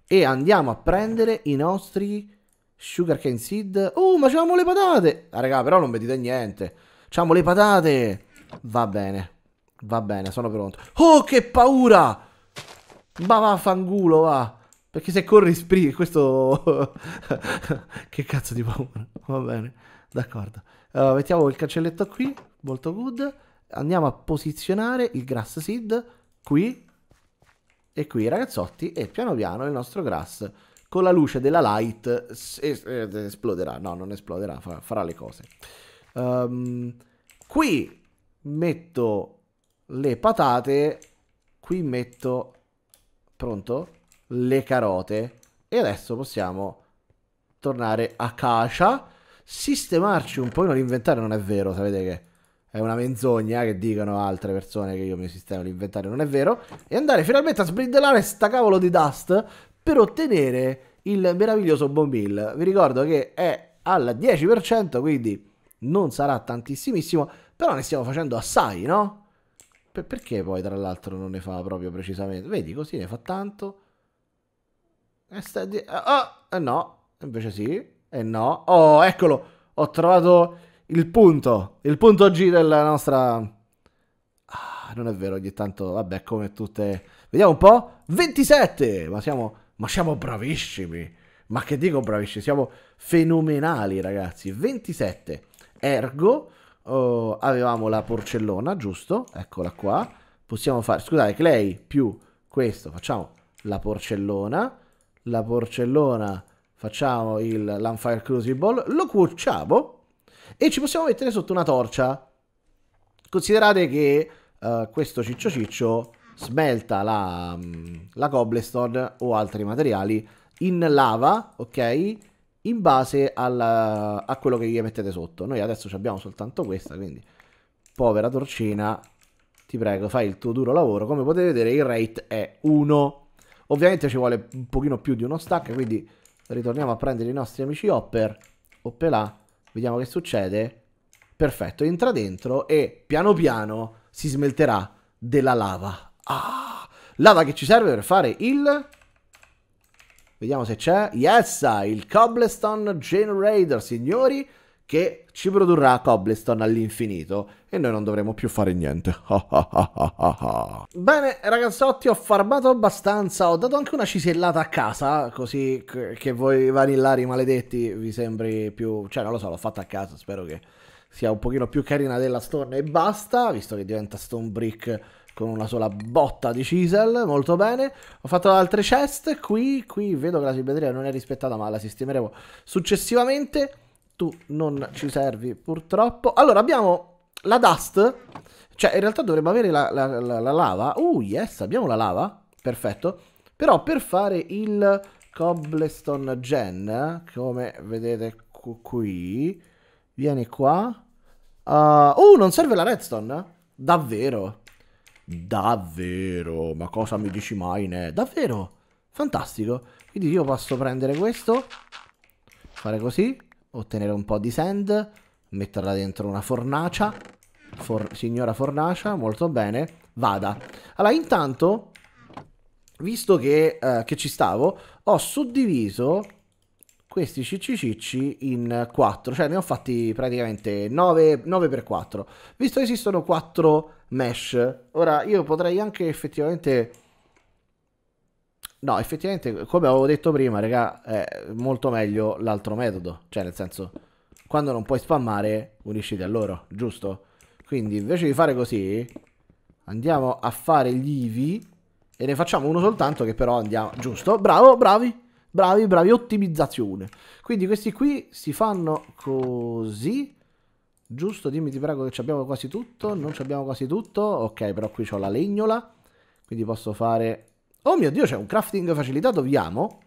S1: E andiamo a prendere i nostri sugarcane seed. Oh, ma c'avevamo le patate! Ah, raga, però non vedete niente. C'avevamo le patate! Va bene. Va bene, sono pronto. Oh, che paura! Ma vaffangulo, va. Perché se corri spri, questo... che cazzo di paura. Va bene, d'accordo. Uh, mettiamo il cancelletto qui, molto good. Andiamo a posizionare il grass seed qui e qui, ragazzotti. E piano piano il nostro grass con la luce della light esploderà. No, non esploderà, farà, farà le cose. Um, qui metto le patate, qui metto, pronto? Le carote. E adesso possiamo tornare a casa, sistemarci un po', no, l'inventario non è vero, sapete che è una menzogna che dicono altre persone che io mi sistemo l'inventario, non è vero, e andare finalmente a sbrindellare sta cavolo di Dust per ottenere il meraviglioso Bombil. Vi ricordo che è al 10%, quindi non sarà tantissimissimo, però ne stiamo facendo assai, no? Per- perché poi tra l'altro non ne fa proprio precisamente? Vedi, così ne fa tanto. E sta di... Eh, oh, eh, no, invece sì, e eh no. Oh, eccolo, ho trovato il punto, il punto G della nostra... Ah, non è vero, ogni tanto, vabbè, come tutte... Vediamo un po', 27! Ma siamo, ma siamo bravissimi! Ma che dico bravissimi, siamo fenomenali ragazzi, 27. Ergo Oh, avevamo la porcellona, giusto? Eccola qua. Possiamo fare, scusate, clay più questo, facciamo la porcellona. La porcellona, facciamo il Lanfire Crucible, lo cuociamo e ci possiamo mettere sotto una torcia. Considerate che uh, questo ciccio ciccio smelta la, mm, la cobblestone o altri materiali in lava, ok? in base alla, a quello che gli mettete sotto. Noi adesso abbiamo soltanto questa, quindi povera torcina, ti prego, fai il tuo duro lavoro. Come potete vedere il rate è 1. Ovviamente ci vuole un pochino più di uno stack, quindi ritorniamo a prendere i nostri amici hopper, oppelà, vediamo che succede. Perfetto, entra dentro e piano piano si smelterà della lava. Ah, lava che ci serve per fare il Vediamo se c'è. Yes, il Cobblestone Generator, signori, che ci produrrà Cobblestone all'infinito e noi non dovremo più fare niente. Bene, ragazzotti, ho farmato abbastanza, ho dato anche una cisellata a casa, così che voi vanillari maledetti vi sembri più... Cioè, non lo so, l'ho fatta a casa, spero che sia un pochino più carina della Stone e basta, visto che diventa Stone Brick con una sola botta di Chisel, molto bene. Ho fatto altre chest, qui, qui vedo che la simmetria non è rispettata, ma la sistemeremo successivamente. Tu non ci servi purtroppo. Allora, abbiamo la Dust, cioè in realtà dovremmo avere la, la, la, la lava. Uh, yes, abbiamo la lava, perfetto. Però per fare il cobblestone gen, come vedete qui, vieni qua. Uh, uh non serve la redstone? Davvero? Davvero? Ma cosa mi dici mai, ne? Davvero? Fantastico. Quindi io posso prendere questo, fare così, ottenere un po' di sand, metterla dentro una fornacia. For signora fornacia, molto bene. Vada. Allora, intanto, visto che, eh, che ci stavo, ho suddiviso questi ciccicicci in 4, cioè ne ho fatti praticamente 9, 9 per 4. Visto che esistono 4 mesh. Ora io potrei anche effettivamente... No, effettivamente, come avevo detto prima, raga, è molto meglio l'altro metodo. Cioè, nel senso, quando non puoi spammare, unisciti a loro, giusto? Quindi, invece di fare così, andiamo a fare gli IVI e ne facciamo uno soltanto che però andiamo... Giusto? Bravo, bravi, bravi, bravi, ottimizzazione. Quindi questi qui si fanno così Giusto, dimmi ti prego che abbiamo quasi tutto. Non abbiamo quasi tutto. Ok, però qui ho la legnola. Quindi posso fare... Oh mio Dio, c'è un crafting facilitato, viamo.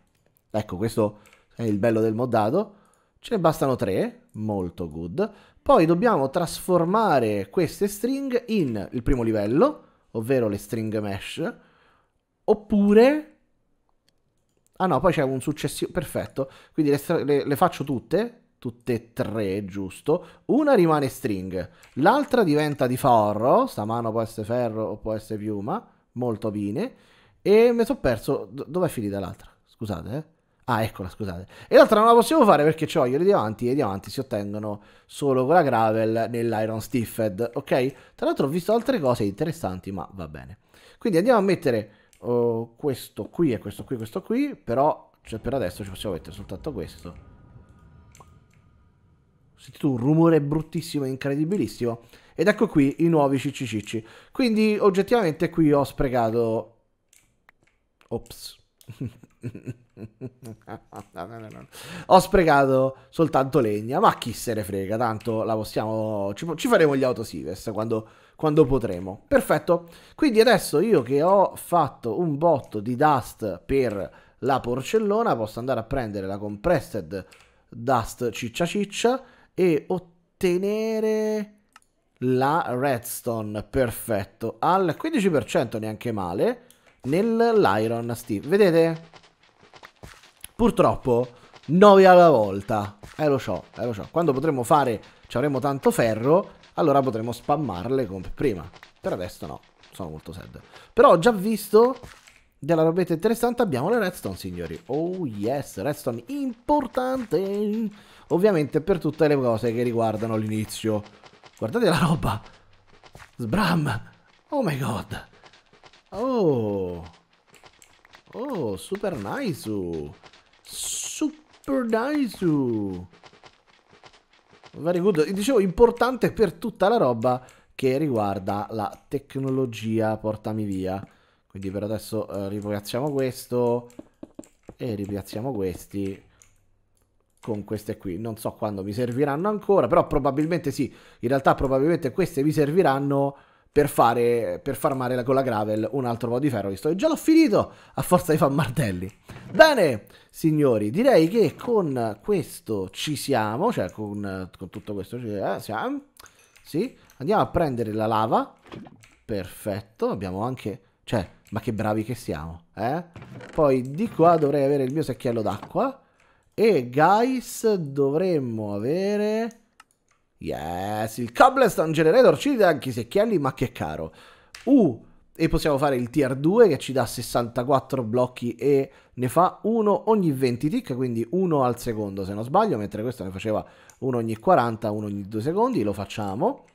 S1: Ecco, questo è il bello del moddato. Ce ne bastano tre, molto good. Poi dobbiamo trasformare queste string in il primo livello, ovvero le string mesh. Oppure... Ah no, poi c'è un successivo... Perfetto, quindi le, le, le faccio tutte, tutte e tre, giusto? Una rimane string, l'altra diventa di forro, sta mano può essere ferro o può essere piuma, molto bene, e mi sono perso, do- dov'è finita l'altra? Scusate, eh? Ah, eccola, scusate. E l'altra non la possiamo fare perché ho io le diamanti e i diamanti si ottengono solo con la gravel nell'iron stiffed, ok? Tra l'altro ho visto altre cose interessanti, ma va bene. Quindi andiamo a mettere oh, questo qui e questo qui, e questo qui, però cioè, per adesso ci possiamo mettere soltanto questo sentito un rumore bruttissimo incredibilissimo. Ed ecco qui i nuovi CCCC. Quindi oggettivamente qui ho sprecato... Ops. ho sprecato soltanto legna, ma chi se ne frega, tanto la possiamo... Ci, ci faremo gli autosives quando, quando potremo. Perfetto. Quindi adesso io che ho fatto un botto di dust per la porcellona, posso andare a prendere la compressed dust ciccia ciccia e ottenere la redstone, perfetto, al 15% neanche male, nell'iron steel. Vedete? Purtroppo 9 alla volta. Eh lo so, eh lo so. Quando potremo fare, ci avremo tanto ferro, allora potremo spammarle come prima. Per adesso no, sono molto sad. Però ho già visto della robetta interessante, abbiamo le redstone, signori. Oh yes, redstone importante! Ovviamente per tutte le cose che riguardano l'inizio. Guardate la roba! Sbram! Oh my god! Oh! Oh, super nice! Super nice! Very good. Dicevo, importante per tutta la roba che riguarda la tecnologia portami via. Quindi per adesso eh, ripiazziamo questo e ripiazziamo questi con queste qui. Non so quando mi serviranno ancora, però probabilmente sì. In realtà probabilmente queste mi serviranno per fare per farmare con la gravel un altro po' di ferro, visto che già l'ho finito a forza di far martelli. Bene, signori, direi che con questo ci siamo, cioè con, con tutto questo ci eh, siamo. Sì, andiamo a prendere la lava. Perfetto, abbiamo anche... Cioè, ma che bravi che siamo, eh? Poi di qua dovrei avere il mio secchiello d'acqua. E guys, dovremmo avere... Yes, il cobblestone generator ci dà anche i secchielli, ma che caro. Uh, e possiamo fare il tier 2 che ci dà 64 blocchi e ne fa uno ogni 20 tick, quindi uno al secondo se non sbaglio, mentre questo ne faceva uno ogni 40, uno ogni 2 secondi, lo facciamo.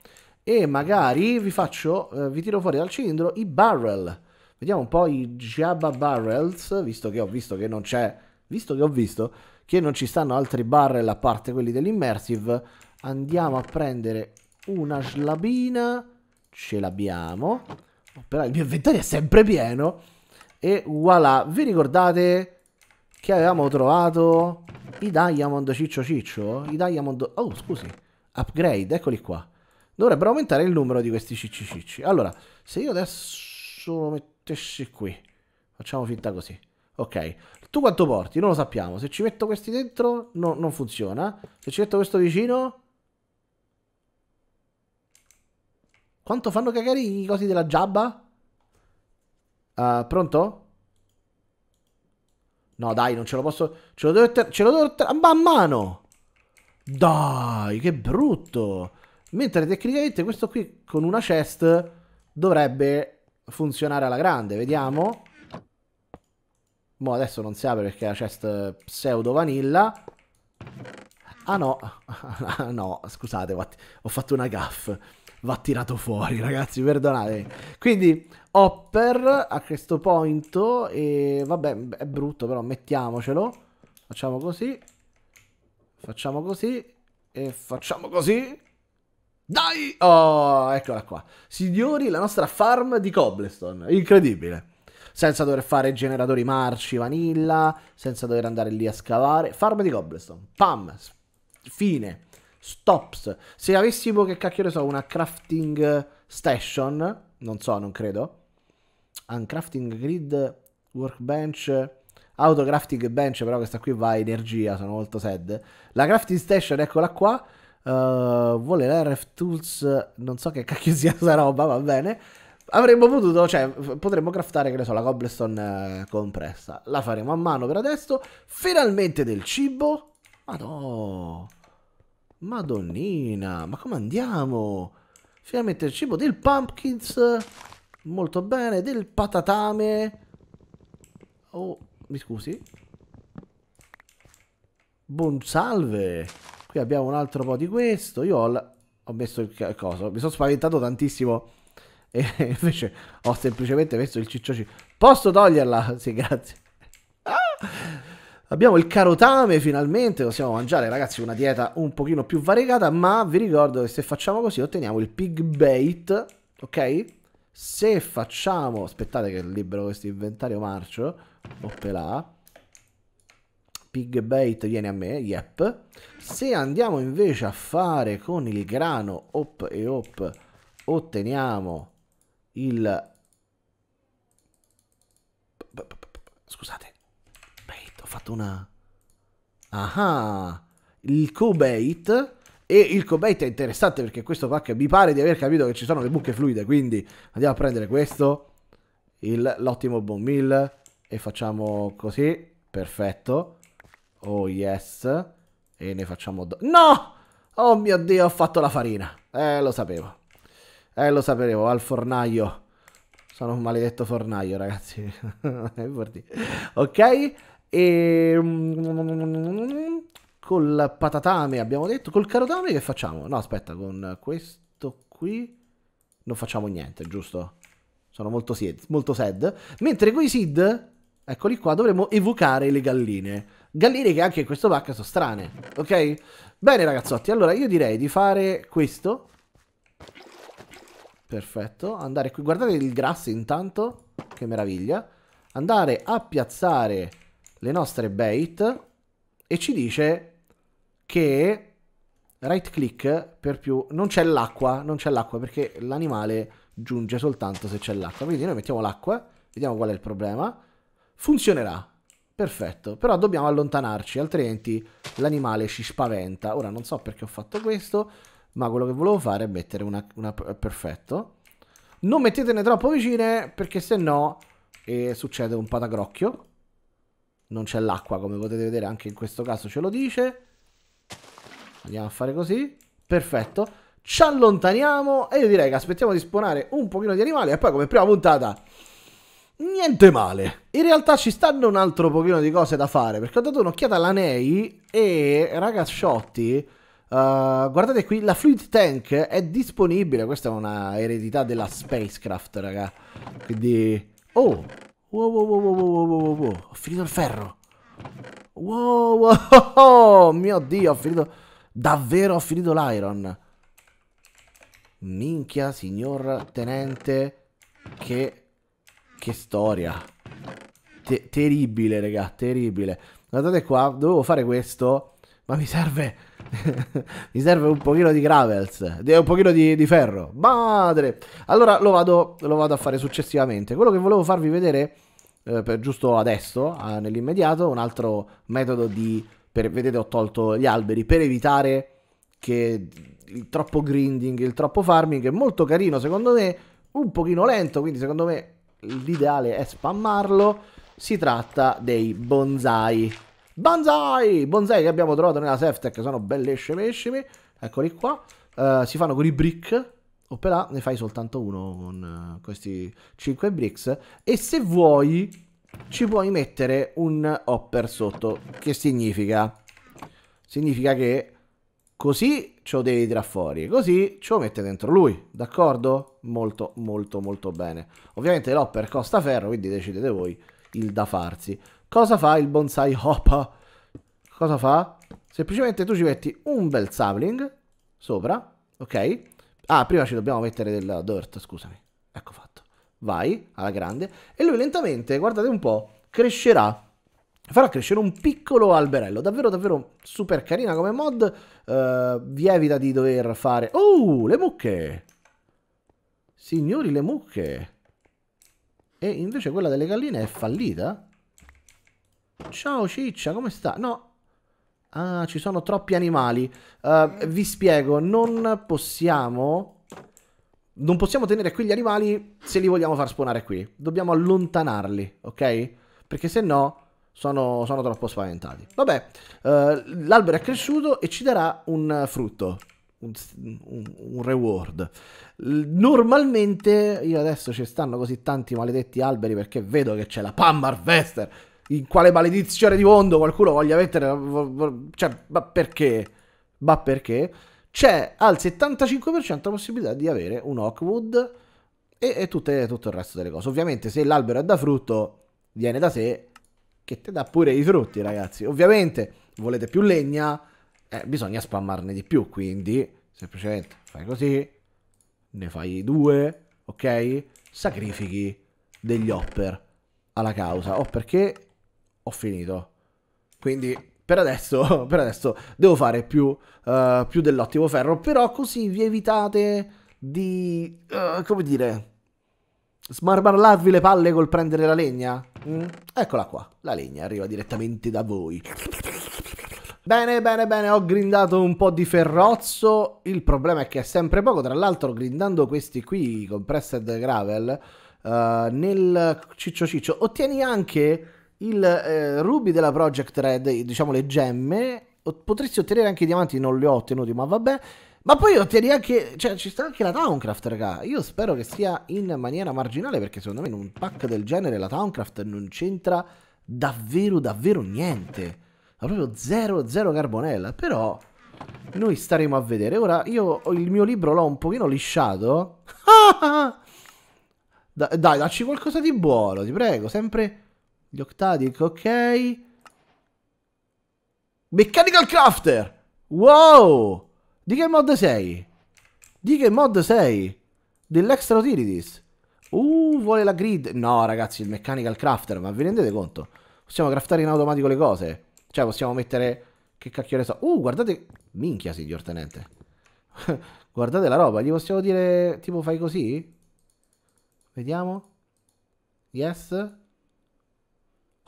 S1: E magari vi faccio, eh, vi tiro fuori dal cilindro i barrel. Vediamo un po' i Jabba Barrels, visto che ho visto che non c'è, visto che ho visto che non ci stanno altri barrel a parte quelli dell'immersive, andiamo a prendere una slabina, ce l'abbiamo, però il mio inventario è sempre pieno, e voilà, vi ricordate che avevamo trovato i Diamond Ciccio Ciccio? I Diamond... Oh, scusi, upgrade, eccoli qua. Dovrebbero aumentare il numero di questi cicci cicci. Allora, se io adesso lo mettessi qui, facciamo finta così. Ok, tu quanto porti? Non lo sappiamo. Se ci metto questi dentro, no, non funziona. Se ci metto questo vicino... Quanto fanno cagare i cosi della giabba? Uh, pronto? No, dai, non ce lo posso... Ce lo devo... Ce lo devo... Ma a mano! Dai, che brutto! Mentre tecnicamente questo qui con una chest dovrebbe funzionare alla grande. Vediamo. Mo' adesso non si apre perché la chest eh, pseudo vanilla. Ah no, ah, no, scusate, ho fatto una gaff. Va tirato fuori, ragazzi, perdonatemi. Quindi, Hopper a questo punto, e vabbè, è brutto, però mettiamocelo. Facciamo così. Facciamo così. E facciamo così. Dai! Oh, eccola qua. Signori, la nostra farm di Cobblestone. Incredibile senza dover fare generatori marci vanilla, senza dover andare lì a scavare. Farm di cobblestone, pam, fine, stops. Se avessimo, che cacchio ne so, una crafting station, non so, non credo. Un crafting grid, workbench, auto crafting bench, però questa qui va a energia, sono molto sad. La crafting station, eccola qua. Uh, vuole RF Tools, non so che cacchio sia questa roba, va bene. Avremmo potuto, cioè, potremmo craftare, che ne so, la cobblestone eh, compressa. La faremo a mano per adesso. Finalmente del cibo. Madò. Madonnina, ma come andiamo? Finalmente il cibo del pumpkins. Molto bene, del patatame. Oh, mi scusi. Buon salve. Qui abbiamo un altro po' di questo. Io ho, ho messo il coso. Mi sono spaventato tantissimo e invece ho semplicemente messo il ciccioci. Posso toglierla? Sì, grazie. Ah! Abbiamo il carotame finalmente, possiamo mangiare ragazzi una dieta un pochino più variegata, ma vi ricordo che se facciamo così otteniamo il pig bait, ok? Se facciamo, aspettate che libero questo inventario marcio, oppelà, pig bait viene a me, yep. Se andiamo invece a fare con il grano, op e op, otteniamo il... Scusate, bait, ho fatto una... Ah, il cobait e il cobait è interessante perché questo pack mi pare di aver capito che ci sono le buche fluide, quindi andiamo a prendere questo, l'ottimo bon mill e facciamo così, perfetto, oh yes, e ne facciamo... Do... no! Oh mio Dio, ho fatto la farina, eh lo sapevo. Eh, lo sapevo, al fornaio. Sono un maledetto fornaio, ragazzi. ok? E... Ehm, col patatame abbiamo detto. Col carotame che facciamo? No, aspetta, con questo qui non facciamo niente, giusto? Sono molto, sied, molto sad. Mentre con i seed, eccoli qua, dovremmo evocare le galline. Galline che anche in questo pack sono strane, ok? Bene ragazzotti, allora io direi di fare questo Perfetto. Andare qui, guardate il grasso intanto, che meraviglia. Andare a piazzare le nostre bait e ci dice che right click per più non c'è l'acqua, non c'è l'acqua perché l'animale giunge soltanto se c'è l'acqua. Quindi noi mettiamo l'acqua, vediamo qual è il problema. Funzionerà. Perfetto, però dobbiamo allontanarci, altrimenti l'animale ci spaventa. Ora non so perché ho fatto questo, ma quello che volevo fare è mettere una, una perfetto. Non mettetene troppo vicine perché se no eh, succede un patagrocchio Non c'è l'acqua come potete vedere anche in questo caso ce lo dice. Andiamo a fare così. Perfetto. Ci allontaniamo e io direi che aspettiamo di spawnare un pochino di animali e poi come prima puntata niente male. In realtà ci stanno un altro pochino di cose da fare perché ho dato un'occhiata alla Nei e ragazzotti Uh, guardate qui, la Fluid Tank è disponibile. Questa è una eredità della Spacecraft, raga. Quindi... Oh! Wow, wow, wow, wow, wow, wow, Ho finito il ferro. Wow, wow, oh, mio Dio, ho finito... Davvero ho finito l'iron. Minchia, signor tenente. Che... Che storia. Te terribile, raga, terribile. Guardate qua, dovevo fare questo, ma mi serve Mi serve un pochino di gravels, un pochino di, di ferro. Madre! Allora lo vado, lo vado, a fare successivamente. Quello che volevo farvi vedere, eh, per, giusto adesso, eh, nell'immediato, un altro metodo di... Per, vedete ho tolto gli alberi per evitare che il troppo grinding, il troppo farming è molto carino secondo me, un pochino lento, quindi secondo me l'ideale è spammarlo. Si tratta dei bonsai. Banzai! Bonsai che abbiamo trovato nella Seftec, sono bellissimi, eccoli qua. Uh, si fanno con i brick, oppela ne fai soltanto uno con uh, questi 5 bricks. E se vuoi ci puoi mettere un hopper sotto, che significa? Significa che così ce lo devi tirare fuori, così ce lo mette dentro lui, d'accordo? Molto, molto, molto bene. Ovviamente l'hopper costa ferro, quindi decidete voi il da farsi. Cosa fa il bonsai hoppa? Cosa fa? Semplicemente tu ci metti un bel sapling sopra, ok? Ah, prima ci dobbiamo mettere del dirt, scusami. Ecco fatto. Vai, alla grande. E lui lentamente, guardate un po', crescerà. Farà crescere un piccolo alberello. Davvero, davvero super carina come mod. Uh, vi evita di dover fare... Oh, le mucche! Signori, le mucche! E invece quella delle galline è fallita? Ciao ciccia, come sta? No. Ah, ci sono troppi animali. Uh, vi spiego, non possiamo... Non possiamo tenere qui gli animali se li vogliamo far spawnare qui. Dobbiamo allontanarli, ok? Perché se no sono, sono troppo spaventati. Vabbè, uh, l'albero è cresciuto e ci darà un frutto. Un, un, un, reward. Normalmente io adesso ci stanno così tanti maledetti alberi perché vedo che c'è la Pammar Vester in quale maledizione di mondo qualcuno voglia mettere... Cioè, ma perché? Ma perché? C'è al 75% la possibilità di avere un Oakwood e, e tutte, tutto il resto delle cose. Ovviamente se l'albero è da frutto, viene da sé che te dà pure i frutti, ragazzi. Ovviamente volete più legna, eh, bisogna spammarne di più, quindi semplicemente fai così, ne fai due, ok? Sacrifichi degli hopper alla causa. O oh, perché ho finito. Quindi per adesso, per adesso devo fare più, uh, più dell'ottimo ferro, però così vi evitate di, uh, come dire, smarmarlarvi le palle col prendere la legna. Mm? Eccola qua, la legna arriva direttamente da voi. Bene, bene, bene, ho grindato un po' di ferrozzo, il problema è che è sempre poco, tra l'altro grindando questi qui, compressed gravel, uh, nel ciccio ciccio, ottieni anche il eh, ruby della Project Red, diciamo le gemme, potresti ottenere anche i diamanti, non li ho ottenuti, ma vabbè. Ma poi ottieni anche, cioè ci sta anche la Towncraft, raga. Io spero che sia in maniera marginale perché secondo me in un pack del genere la Towncraft non c'entra davvero, davvero niente. Ha proprio zero, 0 carbonella, però noi staremo a vedere. Ora io il mio libro l'ho un pochino lisciato. dai, dacci qualcosa di buono, ti prego, sempre gli Octadic, ok. Mechanical Crafter! Wow! Di che mod sei? Di che mod sei? Dell'Extra Utilities. Uh, vuole la grid. No, ragazzi, il Mechanical Crafter, ma vi rendete conto? Possiamo craftare in automatico le cose. Cioè, possiamo mettere... Che cacchio ne so. Uh, guardate... Minchia, signor tenente. guardate la roba. Gli possiamo dire... Tipo, fai così? Vediamo. Yes.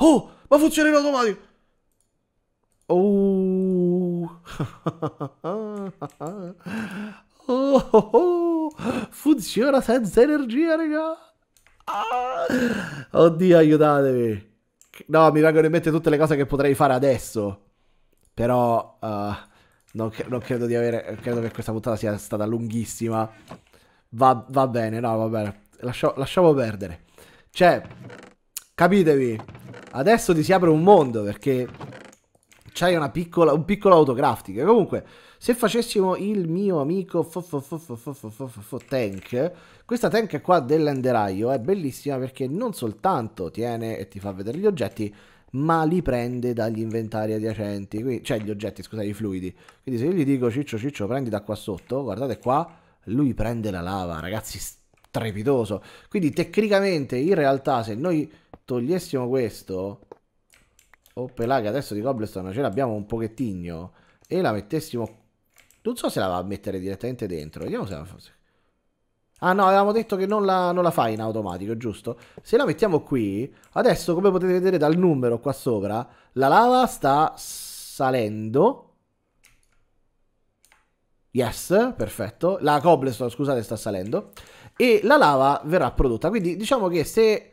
S1: Oh, ma funziona in automatico! Oh. oh, oh, oh. Funziona senza energia, raga! Ah. Oddio, aiutatemi! No, mi vengono in mente tutte le cose che potrei fare adesso. Però uh, non, non, credo di avere. Credo che questa puntata sia stata lunghissima. Va, va bene, no, va bene. Lascia lasciamo perdere. Cioè. Capitevi? Adesso ti si apre un mondo perché c'hai una piccola, un piccolo autocrafting. Comunque, se facessimo il mio amico fo tank, questa tank qua dell'enderaio è bellissima perché non soltanto tiene e ti fa vedere gli oggetti, ma li prende dagli inventari adiacenti, quindi, cioè gli oggetti, scusate, i fluidi. Quindi se io gli dico ciccio ciccio prendi da qua sotto, guardate qua, lui prende la lava, ragazzi, trepidoso. Quindi tecnicamente, in realtà, se noi togliessimo questo... Oh, pelaga, adesso di cobblestone ce l'abbiamo un pochettino. E la mettessimo... Non so se la va a mettere direttamente dentro. Vediamo se la... fa... Ah no, avevamo detto che non la, non la fa in automatico, giusto? Se la mettiamo qui, adesso come potete vedere dal numero qua sopra, la lava sta salendo. Yes, perfetto. La cobblestone, scusate, sta salendo e la lava verrà prodotta. Quindi diciamo che se...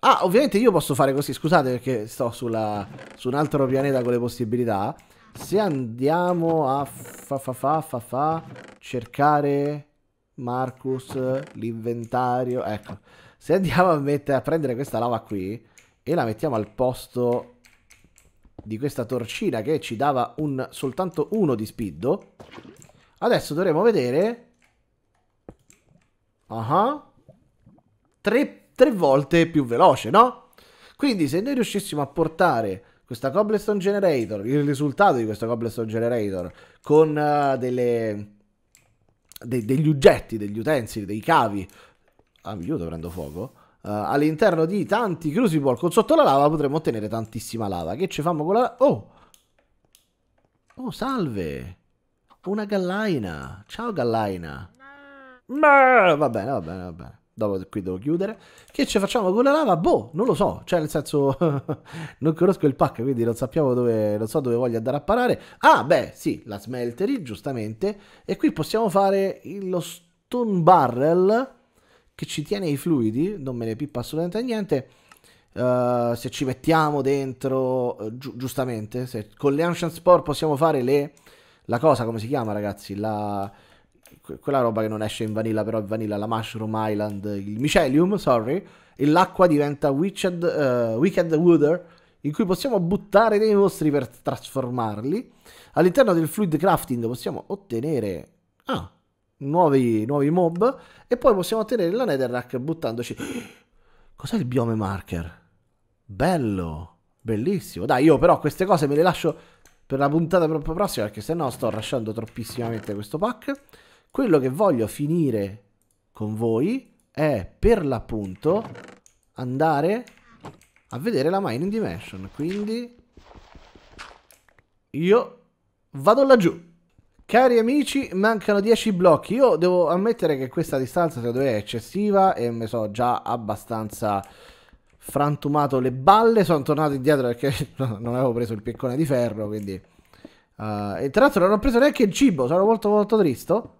S1: Ah, ovviamente io posso fare così, scusate perché sto sulla, su un altro pianeta con le possibilità. Se andiamo a fa fa fa fa fa cercare Marcus l'inventario, ecco. Se andiamo a, mettere, a prendere questa lava qui e la mettiamo al posto di questa torcina che ci dava un, soltanto uno di spiddo, adesso dovremo vedere Uh-huh. Tre, tre, volte più veloce, no? Quindi se noi riuscissimo a portare questa Cobblestone Generator, il risultato di questa Cobblestone Generator, con uh, delle, de, degli oggetti, degli utensili, dei cavi, ah, mi aiuto, prendo fuoco, uh, all'interno di tanti Crucible con sotto la lava potremmo ottenere tantissima lava. Che ci fanno con la... Oh! Oh, salve! Una gallina! Ciao gallaina! Ma va bene, va bene, va bene. Dopo qui devo chiudere. Che ci facciamo con la lava? Boh, non lo so. Cioè, nel senso, non conosco il pack, quindi non sappiamo dove, non so dove voglio andare a parare. Ah, beh, sì, la smeltery, giustamente. E qui possiamo fare lo stone barrel che ci tiene i fluidi. Non me ne pippa assolutamente niente. Uh, se ci mettiamo dentro, eh, gi giustamente, se, con le Ancient Spore possiamo fare le... La cosa, come si chiama, ragazzi? La quella roba che non esce in vanilla, però è vanilla, la Mushroom Island, il Micelium, sorry, e l'acqua diventa Witched, uh, Wicked Water, in cui possiamo buttare dei mostri per trasformarli. All'interno del Fluid Crafting possiamo ottenere... Ah, nuovi, nuovi mob, e poi possiamo ottenere la Netherrack buttandoci... Cos'è il biome marker? Bello, bellissimo. Dai, io però queste cose me le lascio per la puntata proprio prossima perché se no sto rasciando troppissimamente questo pack. Quello che voglio finire con voi è per l'appunto andare a vedere la mining dimension. Quindi io vado laggiù. Cari amici, mancano 10 blocchi. Io devo ammettere che questa distanza secondo me è eccessiva e mi so già abbastanza frantumato le balle. Sono tornato indietro perché non avevo preso il piccone di ferro, quindi... Uh, e tra l'altro non ho preso neanche il cibo, sono molto molto tristo.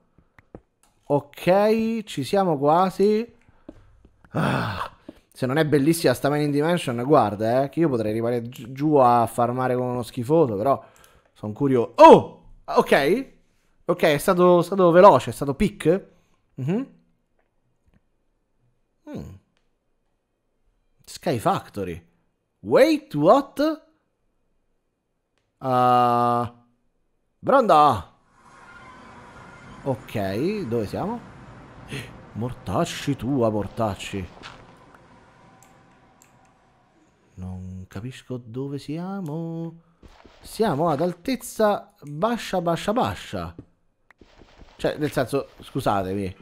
S1: Ok, ci siamo quasi. Ah, se non è bellissima sta Man in Dimension, guarda, eh, che io potrei rimanere gi- giù a farmare con uno schifoso, però sono curioso. Oh, ok. Ok, è stato, stato veloce, è stato pick. Mm-hmm. Mm. Sky Factory. Wait, what? Uh, Bronda! Ok, dove siamo? Mortacci tua, mortacci. Non capisco dove siamo. Siamo ad altezza bascia, bascia, bascia. Cioè, nel senso, scusatemi.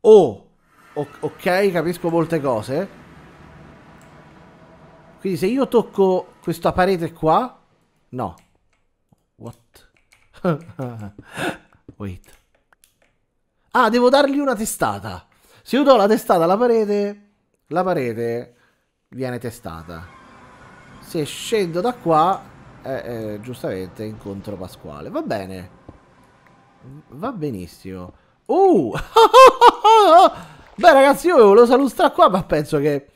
S1: Oh, ok, capisco molte cose. Quindi se io tocco questa parete qua... No. What? Wait. Ah, devo dargli una testata. Se io do la testata alla parete, la parete viene testata. Se scendo da qua, eh, eh, giustamente incontro Pasquale. Va bene. Va benissimo. Uh! Beh ragazzi, io volevo salutare qua, ma penso che...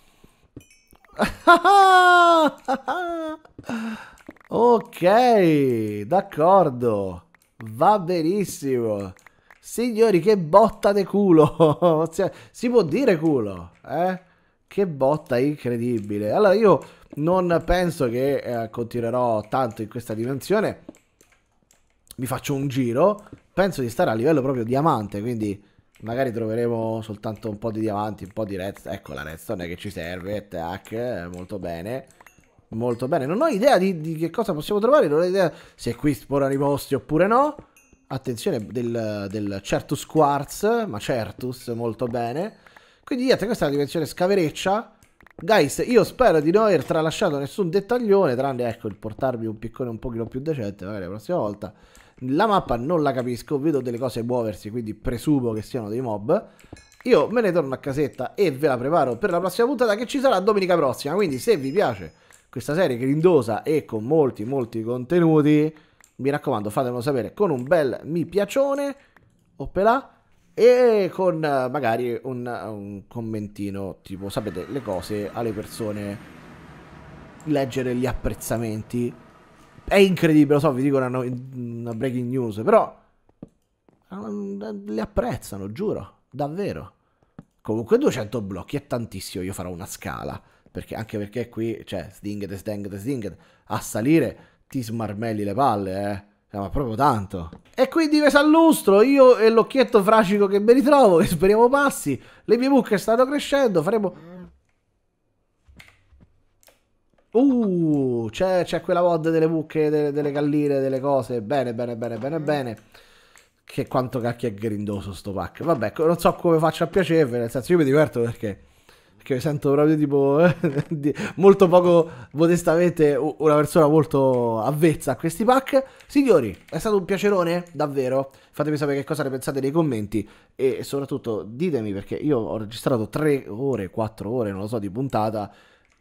S1: ok, d'accordo. Va benissimo. Signori, che botta de culo. si può dire culo, eh? Che botta incredibile. Allora, io non penso che eh, continuerò tanto in questa dimensione. Mi faccio un giro. Penso di stare a livello proprio diamante, quindi magari troveremo soltanto un po' di diamanti, un po' di redstone. Ecco, la redstone che ci serve, tac, eh, molto bene. Molto bene, non ho idea di, di che cosa possiamo trovare, non ho idea se qui sporano i mostri oppure no. Attenzione del, del Certus Quartz, ma Certus, molto bene. Quindi niente, questa è la dimensione scavereccia. Guys, io spero di non aver tralasciato nessun dettaglione, tranne ecco il portarvi un piccone un pochino più decente, magari la prossima volta. La mappa non la capisco, vedo delle cose muoversi, quindi presumo che siano dei mob. Io me ne torno a casetta e ve la preparo per la prossima puntata che ci sarà domenica prossima, quindi se vi piace questa serie grindosa e con molti molti contenuti, mi raccomando fatemelo sapere con un bel mi piacione, oppela, e con eh, magari un, un commentino tipo, sapete, le cose alle persone, leggere gli apprezzamenti, è incredibile, lo so, vi dico una, una breaking news, però eh, le apprezzano, giuro, davvero. Comunque 200 blocchi è tantissimo, io farò una scala perché, anche perché qui, cioè, stinged, stinged, stinged, a salire ti smarmelli le palle, eh. Cioè, ma proprio tanto. E quindi ve sallustro, io e l'occhietto fracico che mi ritrovo, che speriamo passi, le mie mucche stanno crescendo, faremo... Uh, c'è, quella mod delle mucche, delle, delle, galline, delle cose. Bene, bene, bene, bene, bene. Che quanto cacchio è grindoso sto pack. Vabbè, non so come faccia a piacervi, nel senso io mi diverto perché mi sento proprio tipo eh, molto poco modestamente una persona molto avvezza a questi pack. Signori, è stato un piacerone, davvero. Fatemi sapere che cosa ne pensate nei commenti e soprattutto ditemi perché io ho registrato 3 ore, 4 ore, non lo so, di puntata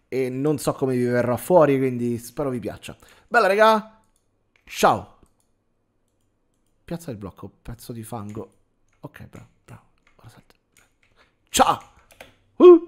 S1: e non so come vi verrà fuori, quindi spero vi piaccia. Bella raga, ciao! Piazza del blocco, pezzo di fango. Ok, bravo, bravo. Ciao! Woo! Uh!